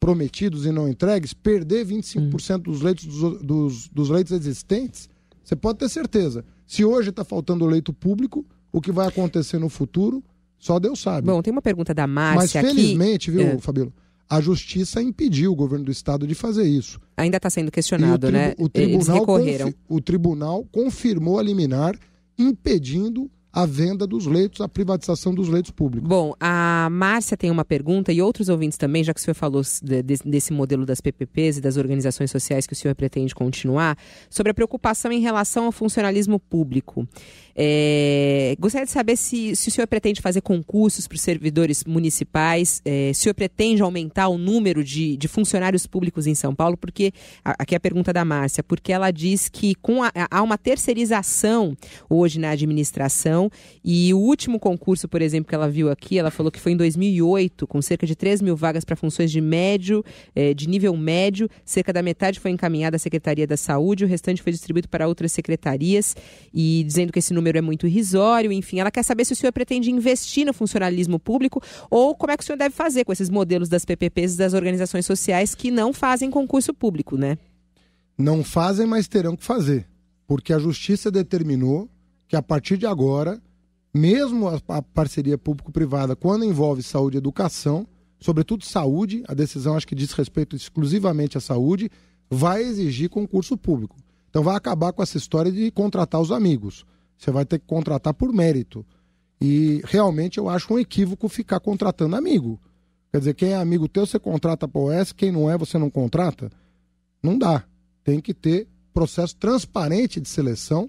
prometidos e não entregues, perder 25% hum. dos leitos dos, dos, dos leitos existentes, você pode ter certeza. Se hoje está faltando leito público, o que vai acontecer no futuro, só Deus sabe. Bom, tem uma pergunta da Márcia. Mas felizmente, aqui... viu, é. Fabíola? a justiça impediu o governo do estado de fazer isso. Ainda está sendo questionado, o né? O tribunal Eles recorreram. o tribunal confirmou a liminar impedindo a venda dos leitos, a privatização dos leitos públicos. Bom, a Márcia tem uma pergunta e outros ouvintes também, já que o senhor falou de, de, desse modelo das PPPs e das organizações sociais que o senhor pretende continuar, sobre a preocupação em relação ao funcionalismo público. É, gostaria de saber se, se, o senhor pretende fazer concursos para os servidores municipais, é, se o senhor pretende aumentar o número de, de funcionários públicos em São Paulo, porque, aqui é a pergunta da Márcia, porque ela diz que com a, há uma terceirização hoje na administração e o último concurso, por exemplo, que ela viu aqui, ela falou que foi em 2008, com cerca de 3 mil vagas para funções de médio, eh, de nível médio. Cerca da metade foi encaminhada à Secretaria da Saúde, o restante foi distribuído para outras secretarias. E dizendo que esse número é muito irrisório, enfim, ela quer saber se o senhor pretende investir no funcionalismo público ou como é que o senhor deve fazer com esses modelos das PPPs das organizações sociais que não fazem concurso público, né? Não fazem, mas terão que fazer, porque a justiça determinou que a partir de agora, mesmo a parceria público-privada, quando envolve saúde e educação, sobretudo saúde, a decisão acho que diz respeito exclusivamente à saúde, vai exigir concurso público. Então vai acabar com essa história de contratar os amigos. Você vai ter que contratar por mérito. E realmente eu acho um equívoco ficar contratando amigo. Quer dizer, quem é amigo teu você contrata para OS, quem não é você não contrata. Não dá. Tem que ter processo transparente de seleção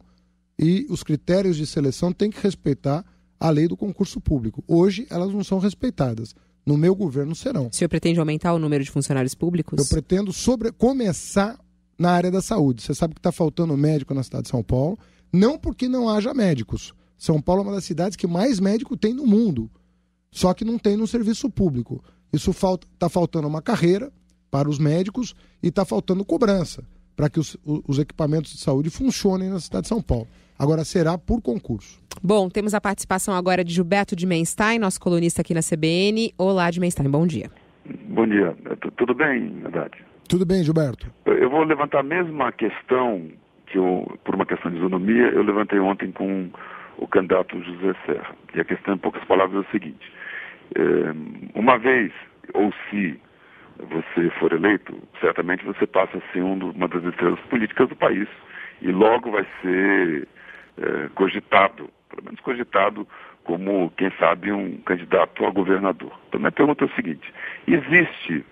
e os critérios de seleção têm que respeitar a lei do concurso público. Hoje, elas não são respeitadas. No meu governo serão. O senhor pretende aumentar o número de funcionários públicos? Eu pretendo sobre... começar na área da saúde. Você sabe que está faltando médico na cidade de São Paulo. Não porque não haja médicos. São Paulo é uma das cidades que mais médico tem no mundo. Só que não tem no serviço público. Isso está falta... Tá faltando uma carreira para os médicos e está faltando cobrança para que os, os equipamentos de saúde funcionem na cidade de São Paulo. Agora será por concurso. Bom, temos a participação agora de Gilberto de Menstein, nosso colunista aqui na CBN. Olá, de Menstein, bom dia. Bom dia. É, tudo bem, Haddad? Tudo bem, Gilberto. Eu vou levantar a mesma questão que eu, por uma questão de isonomia, eu levantei ontem com o candidato José Serra. E a questão, em poucas palavras, é o seguinte. É, uma vez, ou se você for eleito, certamente você passa a ser um do, uma das estrelas políticas do país e logo vai ser é, cogitado, pelo menos cogitado como, quem sabe, um candidato a governador. Então, minha pergunta é o seguinte: existe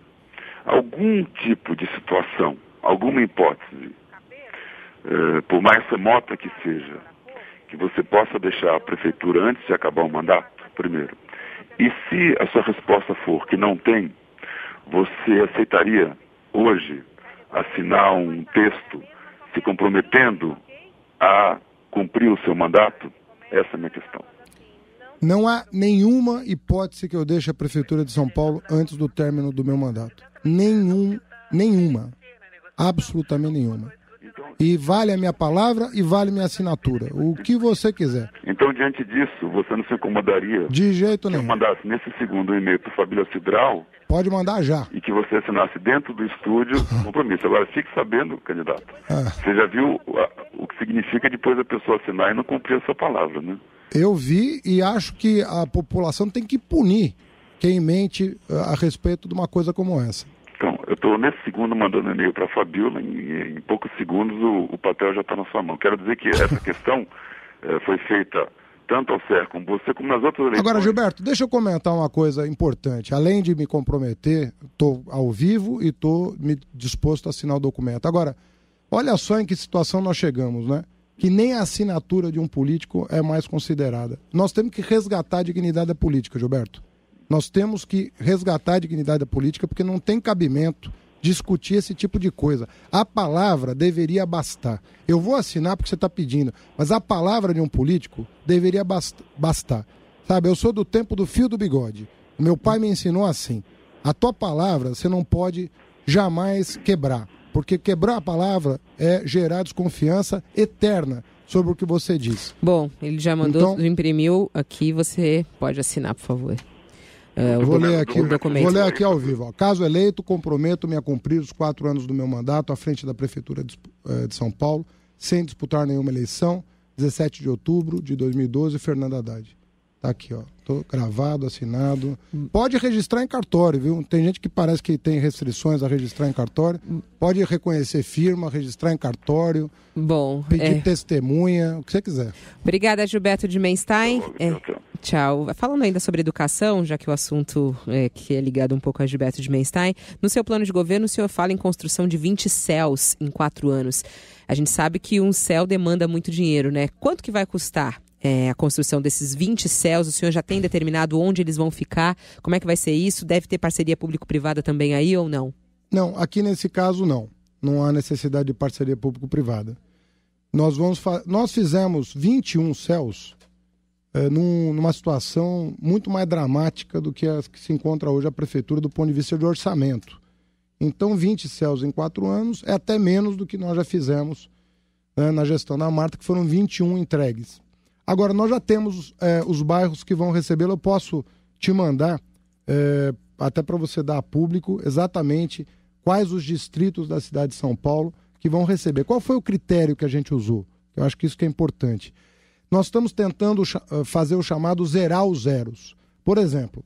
algum tipo de situação, alguma hipótese, é, por mais remota que seja, que você possa deixar a prefeitura antes de acabar o mandato? Primeiro. E se a sua resposta for que não tem, você aceitaria hoje assinar um texto se comprometendo a cumpriu o seu mandato? Essa é a minha questão. Não há nenhuma hipótese que eu deixe a Prefeitura de São Paulo antes do término do meu mandato. Nenhum, nenhuma. Absolutamente nenhuma. E vale a minha palavra e vale minha assinatura. O que você quiser. Então, diante disso, você não se incomodaria? De jeito nenhum. Se eu mandasse nesse segundo e-mail para Fabília Cidral? Pode mandar já. E que você assinasse dentro do estúdio compromisso. Agora, fique sabendo, candidato. Ah. Você já viu o que significa depois a pessoa assinar e não cumprir a sua palavra, né? Eu vi e acho que a população tem que punir quem mente eh, a respeito de uma coisa como essa. Então, eu estou nesse segundo mandando e-mail para a Fabiola, em, em, poucos segundos o, o papel já está na sua mão. Quero dizer que essa questão é, foi feita tanto ao CER como você, como nas outras eleições. Agora, Gilberto, deixa eu comentar uma coisa importante. Além de me comprometer, estou ao vivo e estou disposto a assinar o documento. Agora, Olha só em que situação nós chegamos, né? Que nem a assinatura de um político é mais considerada. Nós temos que resgatar a dignidade da política, Gilberto. Nós temos que resgatar a dignidade da política porque não tem cabimento discutir esse tipo de coisa. A palavra deveria bastar. Eu vou assinar porque você está pedindo, mas a palavra de um político deveria bastar. Sabe, eu sou do tempo do fio do bigode. Meu pai me ensinou assim: a tua palavra você não pode jamais quebrar. Porque quebrar a palavra é gerar desconfiança eterna sobre o que você diz. Bom, ele já mandou, então, imprimiu aqui, você pode assinar, por favor. É, vou, ler aqui, vou ler aqui ao vivo. Ó. Caso eleito, comprometo-me a cumprir os quatro anos do meu mandato à frente da Prefeitura de, eh, de São Paulo, sem disputar nenhuma eleição. 17 de outubro de 2012, Fernando Haddad. Tá aqui, ó gravado, assinado. Pode registrar em cartório, viu? Tem gente que parece que tem restrições a registrar em cartório. Pode reconhecer firma, registrar em cartório. Bom, pedir é. testemunha, o que você quiser. Obrigada, Gilberto de Menstein. É, tchau. Falando ainda sobre educação, já que o assunto é, que é ligado um pouco a Gilberto de Menstein, no seu plano de governo o senhor fala em construção de 20 céus em quatro anos. A gente sabe que um céu demanda muito dinheiro, né? Quanto que vai custar? é, a construção desses 20 céus? O senhor já tem determinado onde eles vão ficar? Como é que vai ser isso? Deve ter parceria público-privada também aí ou não? Não, aqui nesse caso não. Não há necessidade de parceria público-privada. Nós, vamos nós fizemos 21 céus é, num, numa situação muito mais dramática do que a que se encontra hoje a prefeitura do ponto de vista de orçamento. Então, 20 céus em quatro anos é até menos do que nós já fizemos né, na gestão da Marta, que foram 21 entregues. Agora, nós já temos é, os bairros que vão recebê-lo. Eu posso te mandar, é, até para você dar a público, exatamente quais os distritos da cidade de São Paulo que vão receber. Qual foi o critério que a gente usou? Eu acho que isso que é importante. Nós estamos tentando eh, fazer o chamado zerar os zeros. Por exemplo,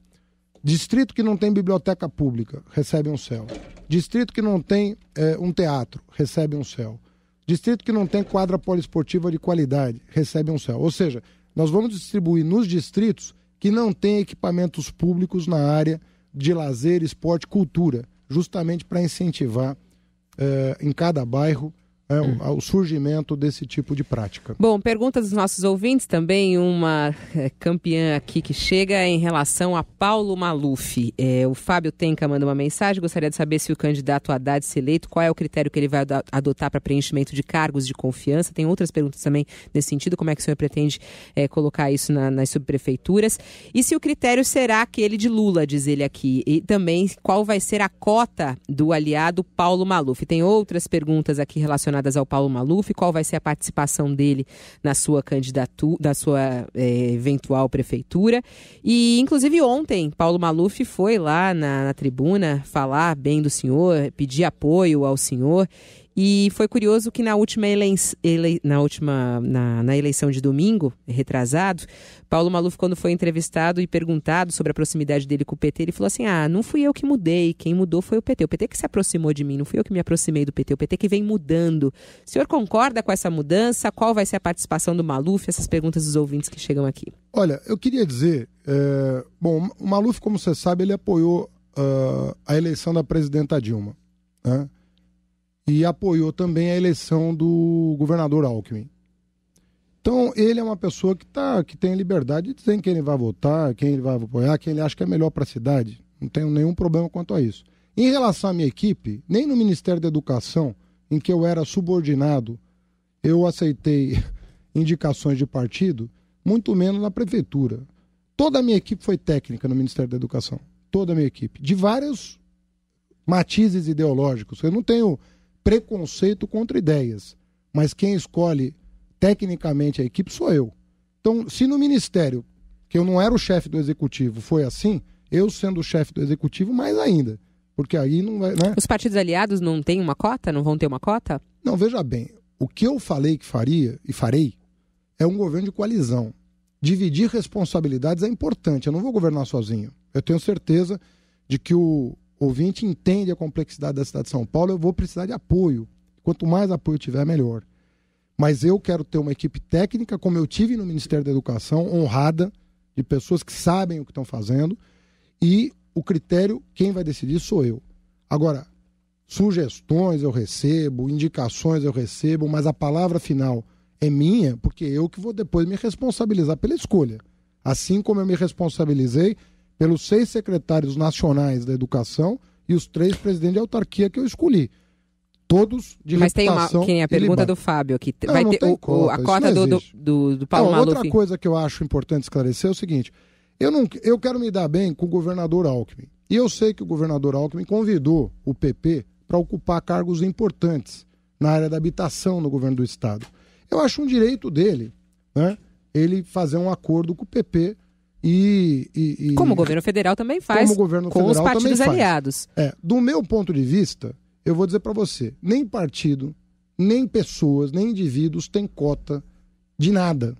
distrito que não tem biblioteca pública recebe um céu. Distrito que não tem é, um teatro recebe um céu. Distrito que não tem quadra poliesportiva de qualidade recebe um céu. Ou seja, nós vamos distribuir nos distritos que não têm equipamentos públicos na área de lazer, esporte, cultura, justamente para incentivar eh, em cada bairro é, ao hum. surgimento desse tipo de prática. Bom, pergunta dos nossos ouvintes também, uma é, campeã aqui que chega em relação a Paulo Maluf. É, o Fábio Tenka manda uma mensagem, gostaria de saber se o candidato Haddad se eleito, qual é o critério que ele vai adotar para preenchimento de cargos de confiança. Tem outras perguntas também nesse sentido, como é que o senhor pretende é, colocar isso na, nas subprefeituras. E se o critério será aquele de Lula, diz ele aqui. E também qual vai ser a cota do aliado Paulo Maluf. Tem outras perguntas aqui relacionadas relacionadas ao Paulo Maluf, qual vai ser a participação dele na sua candidatura, da sua é, eventual prefeitura. E, inclusive, ontem, Paulo Maluf foi lá na, na tribuna falar bem do senhor, pedir apoio ao senhor e foi curioso que na última, ele na, última na, na, eleição de domingo, retrasado, Paulo Maluf, quando foi entrevistado e perguntado sobre a proximidade dele com o PT, ele falou assim: Ah, não fui eu que mudei, quem mudou foi o PT. O PT que se aproximou de mim, não fui eu que me aproximei do PT, o PT que vem mudando. O senhor concorda com essa mudança? Qual vai ser a participação do Maluf? Essas perguntas dos ouvintes que chegam aqui. Olha, eu queria dizer: é... bom, o Maluf, como você sabe, ele apoiou uh, a eleição da presidenta Dilma. Né? e apoiou também a eleição do governador Alckmin. Então, ele é uma pessoa que, tá, que tem liberdade de dizer em quem ele vai votar, quem ele vai apoiar, quem ele acha que é melhor para a cidade. Não tenho nenhum problema quanto a isso. Em relação à minha equipe, nem no Ministério da Educação, em que eu era subordinado, eu aceitei indicações de partido, muito menos na prefeitura. Toda a minha equipe foi técnica no Ministério da Educação. Toda a minha equipe. De vários matizes ideológicos. Eu não tenho preconceito contra ideias, mas quem escolhe tecnicamente a equipe sou eu. Então, se no ministério, que eu não era o chefe do executivo, foi assim, eu sendo o chefe do executivo, mais ainda. Porque aí não vai. Né? Os partidos aliados não têm uma cota? Não vão ter uma cota? Não, veja bem. O que eu falei que faria e farei é um governo de coalizão. Dividir responsabilidades é importante. Eu não vou governar sozinho. Eu tenho certeza de que o, ouvinte entende a complexidade da cidade de São Paulo, eu vou precisar de apoio. Quanto mais apoio tiver, melhor. Mas eu quero ter uma equipe técnica, como eu tive no Ministério da Educação, honrada, de pessoas que sabem o que estão fazendo. E o critério, quem vai decidir sou eu. Agora, sugestões eu recebo, indicações eu recebo, mas a palavra final é minha, porque eu que vou depois me responsabilizar pela escolha. Assim como eu me responsabilizei pelos seis secretários nacionais da educação e os três presidentes de autarquia que eu escolhi. Todos de Mas tem uma quem a pergunta do Fábio aqui. Vai não, ter o, cota, a cota do, do, do, do Paulo não, Outra coisa que eu acho importante esclarecer é o seguinte: eu, não, eu quero me dar bem com o governador Alckmin. E eu sei que o governador Alckmin convidou o PP para ocupar cargos importantes na área da habitação no governo do Estado. Eu acho um direito dele, né? Ele fazer um acordo com o PP e, e, e, como o governo federal também faz como o governo com federal os partidos aliados. É, do meu ponto de vista, eu vou dizer para você, nem partido, nem pessoas, nem indivíduos tem cota de nada.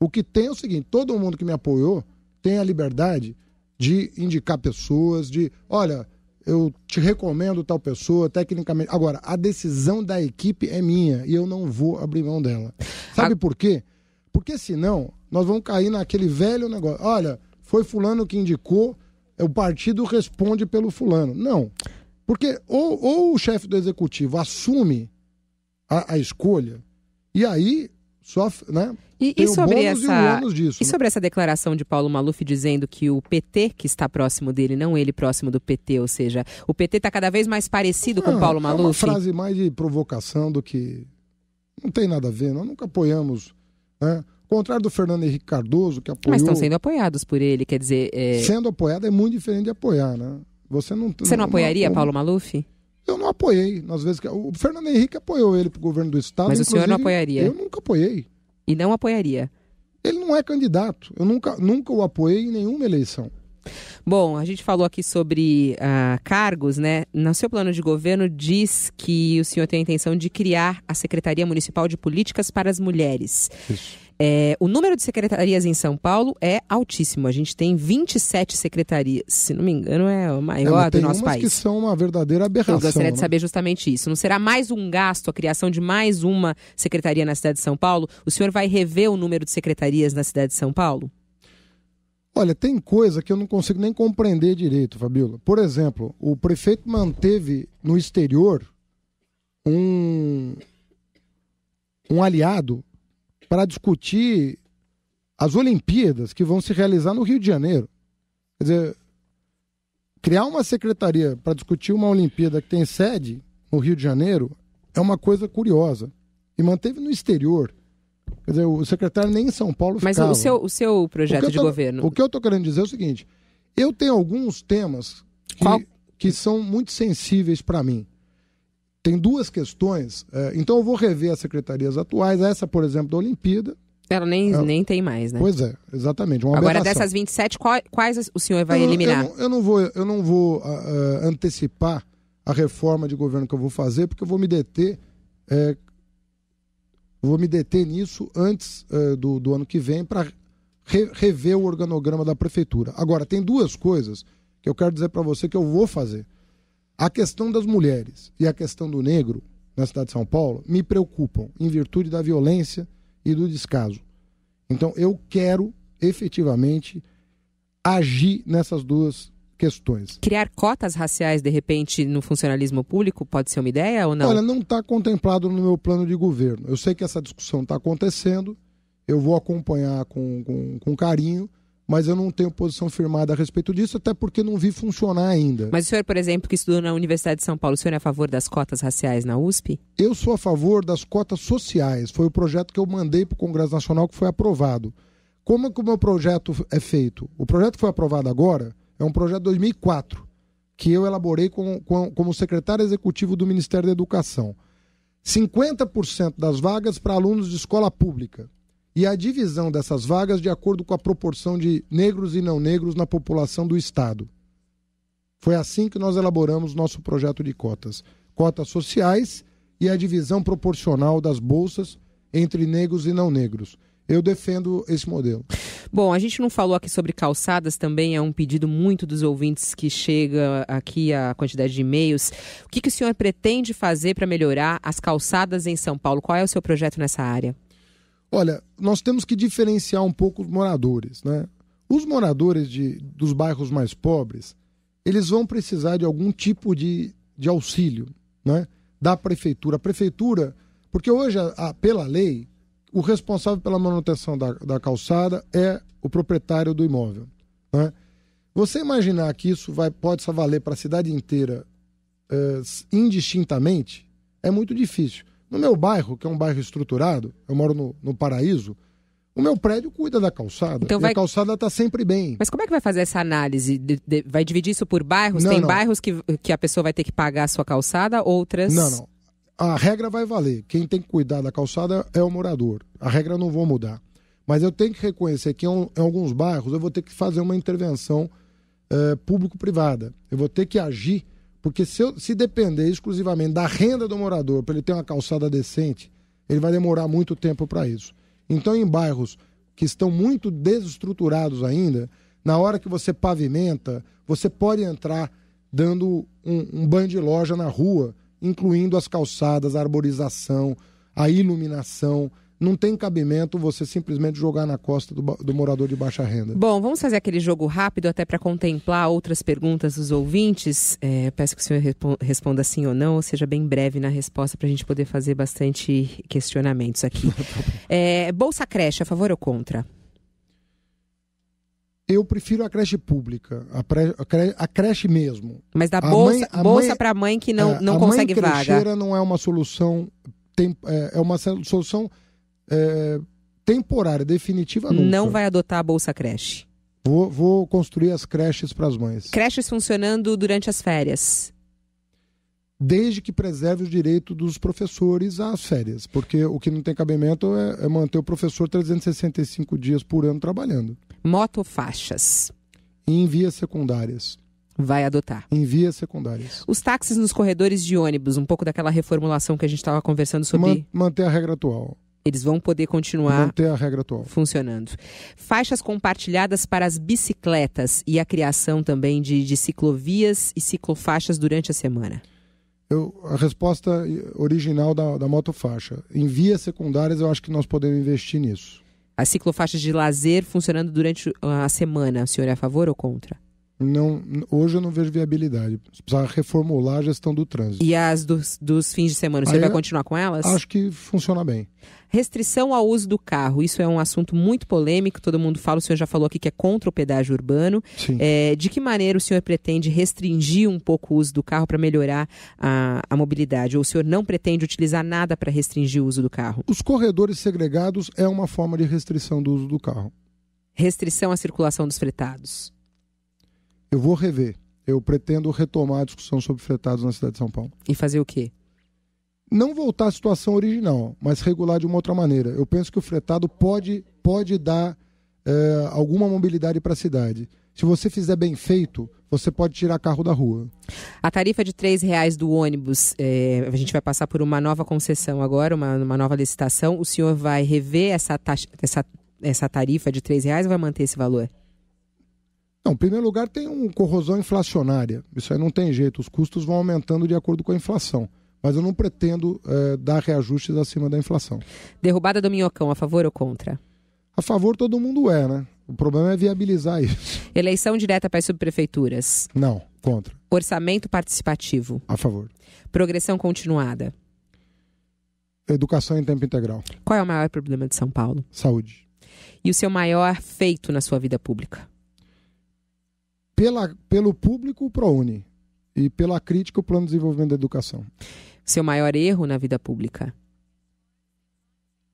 O que tem é o seguinte, todo mundo que me apoiou tem a liberdade de indicar pessoas, de, olha, eu te recomendo tal pessoa, tecnicamente. Agora, a decisão da equipe é minha e eu não vou abrir mão dela. Sabe a... por quê? Porque senão nós vamos cair naquele velho negócio. Olha, foi fulano que indicou, é, o partido responde pelo fulano. Não. Porque ou, ou o chefe do executivo assume a, a escolha, e aí só, né? E, e sobre essa e, disso, e né? sobre essa declaração de Paulo Maluf dizendo que o PT que está próximo dele, não ele próximo do PT, ou seja, o PT está cada vez mais parecido com ah, Paulo Maluf. É uma frase mais de provocação do que não tem nada a ver. Nós nunca apoiamos né, contrário do Fernando Henrique Cardoso, que apoiou. Mas estão sendo apoiados por ele, quer dizer. É... Sendo apoiado é muito diferente de apoiar, né? Você não. Você não, não apoiaria não, Paulo Maluf? Eu não apoiei. Nas vezes que... O Fernando Henrique apoiou ele para o governo do Estado. Mas o senhor não apoiaria? Eu nunca apoiei. E não apoiaria? Ele não é candidato. Eu nunca, nunca o apoiei em nenhuma eleição. Bom, a gente falou aqui sobre uh, cargos, né? No seu plano de governo diz que o senhor tem a intenção de criar a Secretaria Municipal de Políticas para as Mulheres. Isso. É, o número de secretarias em São Paulo é altíssimo. A gente tem 27 secretarias. Se não me engano, é o é, maior é, do nosso país. que são uma verdadeira aberração. Eu gostaria né? de saber justamente isso. Não será mais um gasto a criação de mais uma secretaria na cidade de São Paulo? O senhor vai rever o número de secretarias na cidade de São Paulo? Olha, tem coisa que eu não consigo nem compreender direito, Fabíola. Por exemplo, o prefeito manteve no exterior um, um aliado para discutir as Olimpíadas que vão se realizar no Rio de Janeiro. Quer dizer, criar uma secretaria para discutir uma Olimpíada que tem sede no Rio de Janeiro é uma coisa curiosa. E manteve no exterior. Quer dizer, o secretário nem em São Paulo Mas ficava. Mas o seu, o seu projeto o de tô, governo. O que eu estou querendo dizer é o seguinte: eu tenho alguns temas que, que são muito sensíveis para mim tem duas questões. É, então eu vou rever as secretarias atuais. Essa, por exemplo, da Olimpíada. Ela nem, é, nem tem mais, né? Pois é, exatamente. Agora, aberração. dessas 27, quais o senhor vai eu, eliminar? Eu, eu, não, vou, eu não vou uh, antecipar a reforma de governo que eu vou fazer, porque eu vou me deter. É, vou me deter nisso antes uh, do, do ano que vem para re, rever o organograma da prefeitura. Agora, tem duas coisas que eu quero dizer para você que eu vou fazer. A questão das mulheres e a questão do negro na cidade de São Paulo me preocupam em virtude da violência e do descaso. Então eu quero efetivamente agir nessas duas questões. Criar cotas raciais, de repente, no funcionalismo público pode ser uma ideia ou não? Olha, não está contemplado no meu plano de governo. Eu sei que essa discussão está acontecendo, eu vou acompanhar com, com, com carinho, mas eu não tenho posição firmada a respeito disso, até porque não vi funcionar ainda. Mas o senhor, por exemplo, que estudou na Universidade de São Paulo, o senhor é a favor das cotas raciais na USP? Eu sou a favor das cotas sociais. Foi o projeto que eu mandei para o Congresso Nacional que foi aprovado. Como é que o meu projeto é feito? O projeto que foi aprovado agora é um projeto de 2004, que eu elaborei com, com, como secretário executivo do Ministério da Educação. 50% das vagas para alunos de escola pública, e a divisão dessas vagas de acordo com a proporção de negros e não negros na população do Estado. Foi assim que nós elaboramos nosso projeto de cotas: cotas sociais e a divisão proporcional das bolsas entre negros e não negros. Eu defendo esse modelo. Bom, a gente não falou aqui sobre calçadas também, é um pedido muito dos ouvintes que chega aqui a quantidade de e-mails. O que, que o senhor pretende fazer para melhorar as calçadas em São Paulo? Qual é o seu projeto nessa área? Olha, nós temos que diferenciar um pouco os moradores, né? Os moradores de, dos bairros mais pobres, eles vão precisar de algum tipo de, de auxílio, né? Da prefeitura. A prefeitura, porque hoje, a, a, pela lei, o responsável pela manutenção da, da calçada é o proprietário do imóvel, né? Você imaginar que isso vai, pode valer para a cidade inteira uh, indistintamente é muito difícil. No meu bairro, que é um bairro estruturado, eu moro no, no Paraíso, o meu prédio cuida da calçada. Então vai... a calçada está sempre bem. Mas como é que vai fazer essa análise? De, de, vai dividir isso por bairros? Não, Tem não. bairros que, que a pessoa vai ter que pagar a sua calçada, outras. Não, não. A regra vai valer. Quem tem que cuidar da calçada é o morador. A regra não vou mudar. Mas eu tenho que reconhecer que em, em alguns bairros eu vou ter que fazer uma intervenção é, público-privada. Eu vou ter que agir porque se, eu, se depender exclusivamente da renda do morador para ele ter uma calçada decente, ele vai demorar muito tempo para isso. Então, em bairros que estão muito desestruturados ainda, na hora que você pavimenta, você pode entrar dando um, um banho de loja na rua, incluindo as calçadas, a arborização, a iluminação, não tem cabimento você simplesmente jogar na costa do, do morador de baixa renda. Bom, vamos fazer aquele jogo rápido até para contemplar outras perguntas dos ouvintes. É, peço que o senhor responda sim ou não, ou seja bem breve na resposta para a gente poder fazer bastante questionamentos aqui. Tá é, Bolsa creche, a favor ou contra? Eu prefiro a creche pública, a, pre, a, creche, a creche mesmo. Mas da bolsa, bolsa para mãe que não, é, não consegue vaga. A mãe crecheira não é uma solução, tem, é, é uma solução é, temporária, definitiva nunca. Não vai adotar a Bolsa Creche. Vou, vou construir as creches para as mães. Creches funcionando durante as férias. Desde que preserve o direito dos professores às férias. Porque o que não tem cabimento é, é manter o professor 365 dias por ano trabalhando. Motofaixas. Em vias secundárias. Vai adotar. Em vias secundárias. Os táxis nos corredores de ônibus, um pouco daquela reformulação que a gente estava conversando sobre. Man manter a regra atual eles vão poder continuar manter a regra atual. funcionando. Faixas compartilhadas para as bicicletas e a criação também de, de ciclovias e ciclofaixas durante a semana. Eu, a resposta original da, da motofaixa. Em vias secundárias, eu acho que nós podemos investir nisso. As ciclofaixas de lazer funcionando durante a semana, o senhor é a favor ou contra? não, hoje eu não vejo viabilidade. Precisa reformular a gestão do trânsito. E as dos, dos fins de semana, você Aí, vai continuar com elas? Acho que funciona bem. Restrição ao uso do carro. Isso é um assunto muito polêmico, todo mundo fala, o senhor já falou aqui que é contra o pedágio urbano. É, de que maneira o senhor pretende restringir um pouco o uso do carro para melhorar a, a mobilidade? Ou o senhor não pretende utilizar nada para restringir o uso do carro? Os corredores segregados é uma forma de restrição do uso do carro. Restrição à circulação dos fretados eu vou rever. Eu pretendo retomar a discussão sobre fretados na cidade de São Paulo. E fazer o quê? Não voltar à situação original, mas regular de uma outra maneira. Eu penso que o fretado pode, pode dar é, alguma mobilidade para a cidade. Se você fizer bem feito, você pode tirar carro da rua. A tarifa de R$ reais do ônibus, é, a gente vai passar por uma nova concessão agora, uma, uma nova licitação. O senhor vai rever essa, taxa, essa, essa tarifa de R$ reais ou vai manter esse valor? Não, em primeiro lugar tem um corrosão inflacionária. Isso aí não tem jeito. Os custos vão aumentando de acordo com a inflação. Mas eu não pretendo é, dar reajustes acima da inflação. Derrubada do minhocão, a favor ou contra? A favor todo mundo é, né? O problema é viabilizar isso. Eleição direta para as subprefeituras? Não, contra. Orçamento participativo? A favor. Progressão continuada? Educação em tempo integral. Qual é o maior problema de São Paulo? Saúde. E o seu maior feito na sua vida pública? pela, pelo público, o ProUni, e pela crítica, o Plano de Desenvolvimento da Educação. Seu maior erro na vida pública?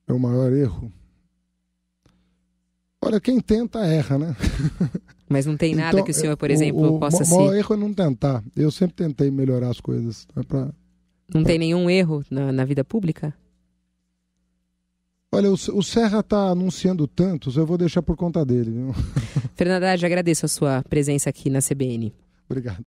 Meu maior erro? Olha, quem tenta erra, né? Mas não tem nada então, que o senhor, por exemplo, o, o possa ser. O maior se... erro é não tentar. Eu sempre tentei melhorar as coisas. Né, pra, não pra... tem nenhum erro na, na vida pública? Olha, o, Serra está anunciando tantos, eu vou deixar por conta dele. Viu? Fernanda, agradeço a sua presença aqui na CBN. Obrigado.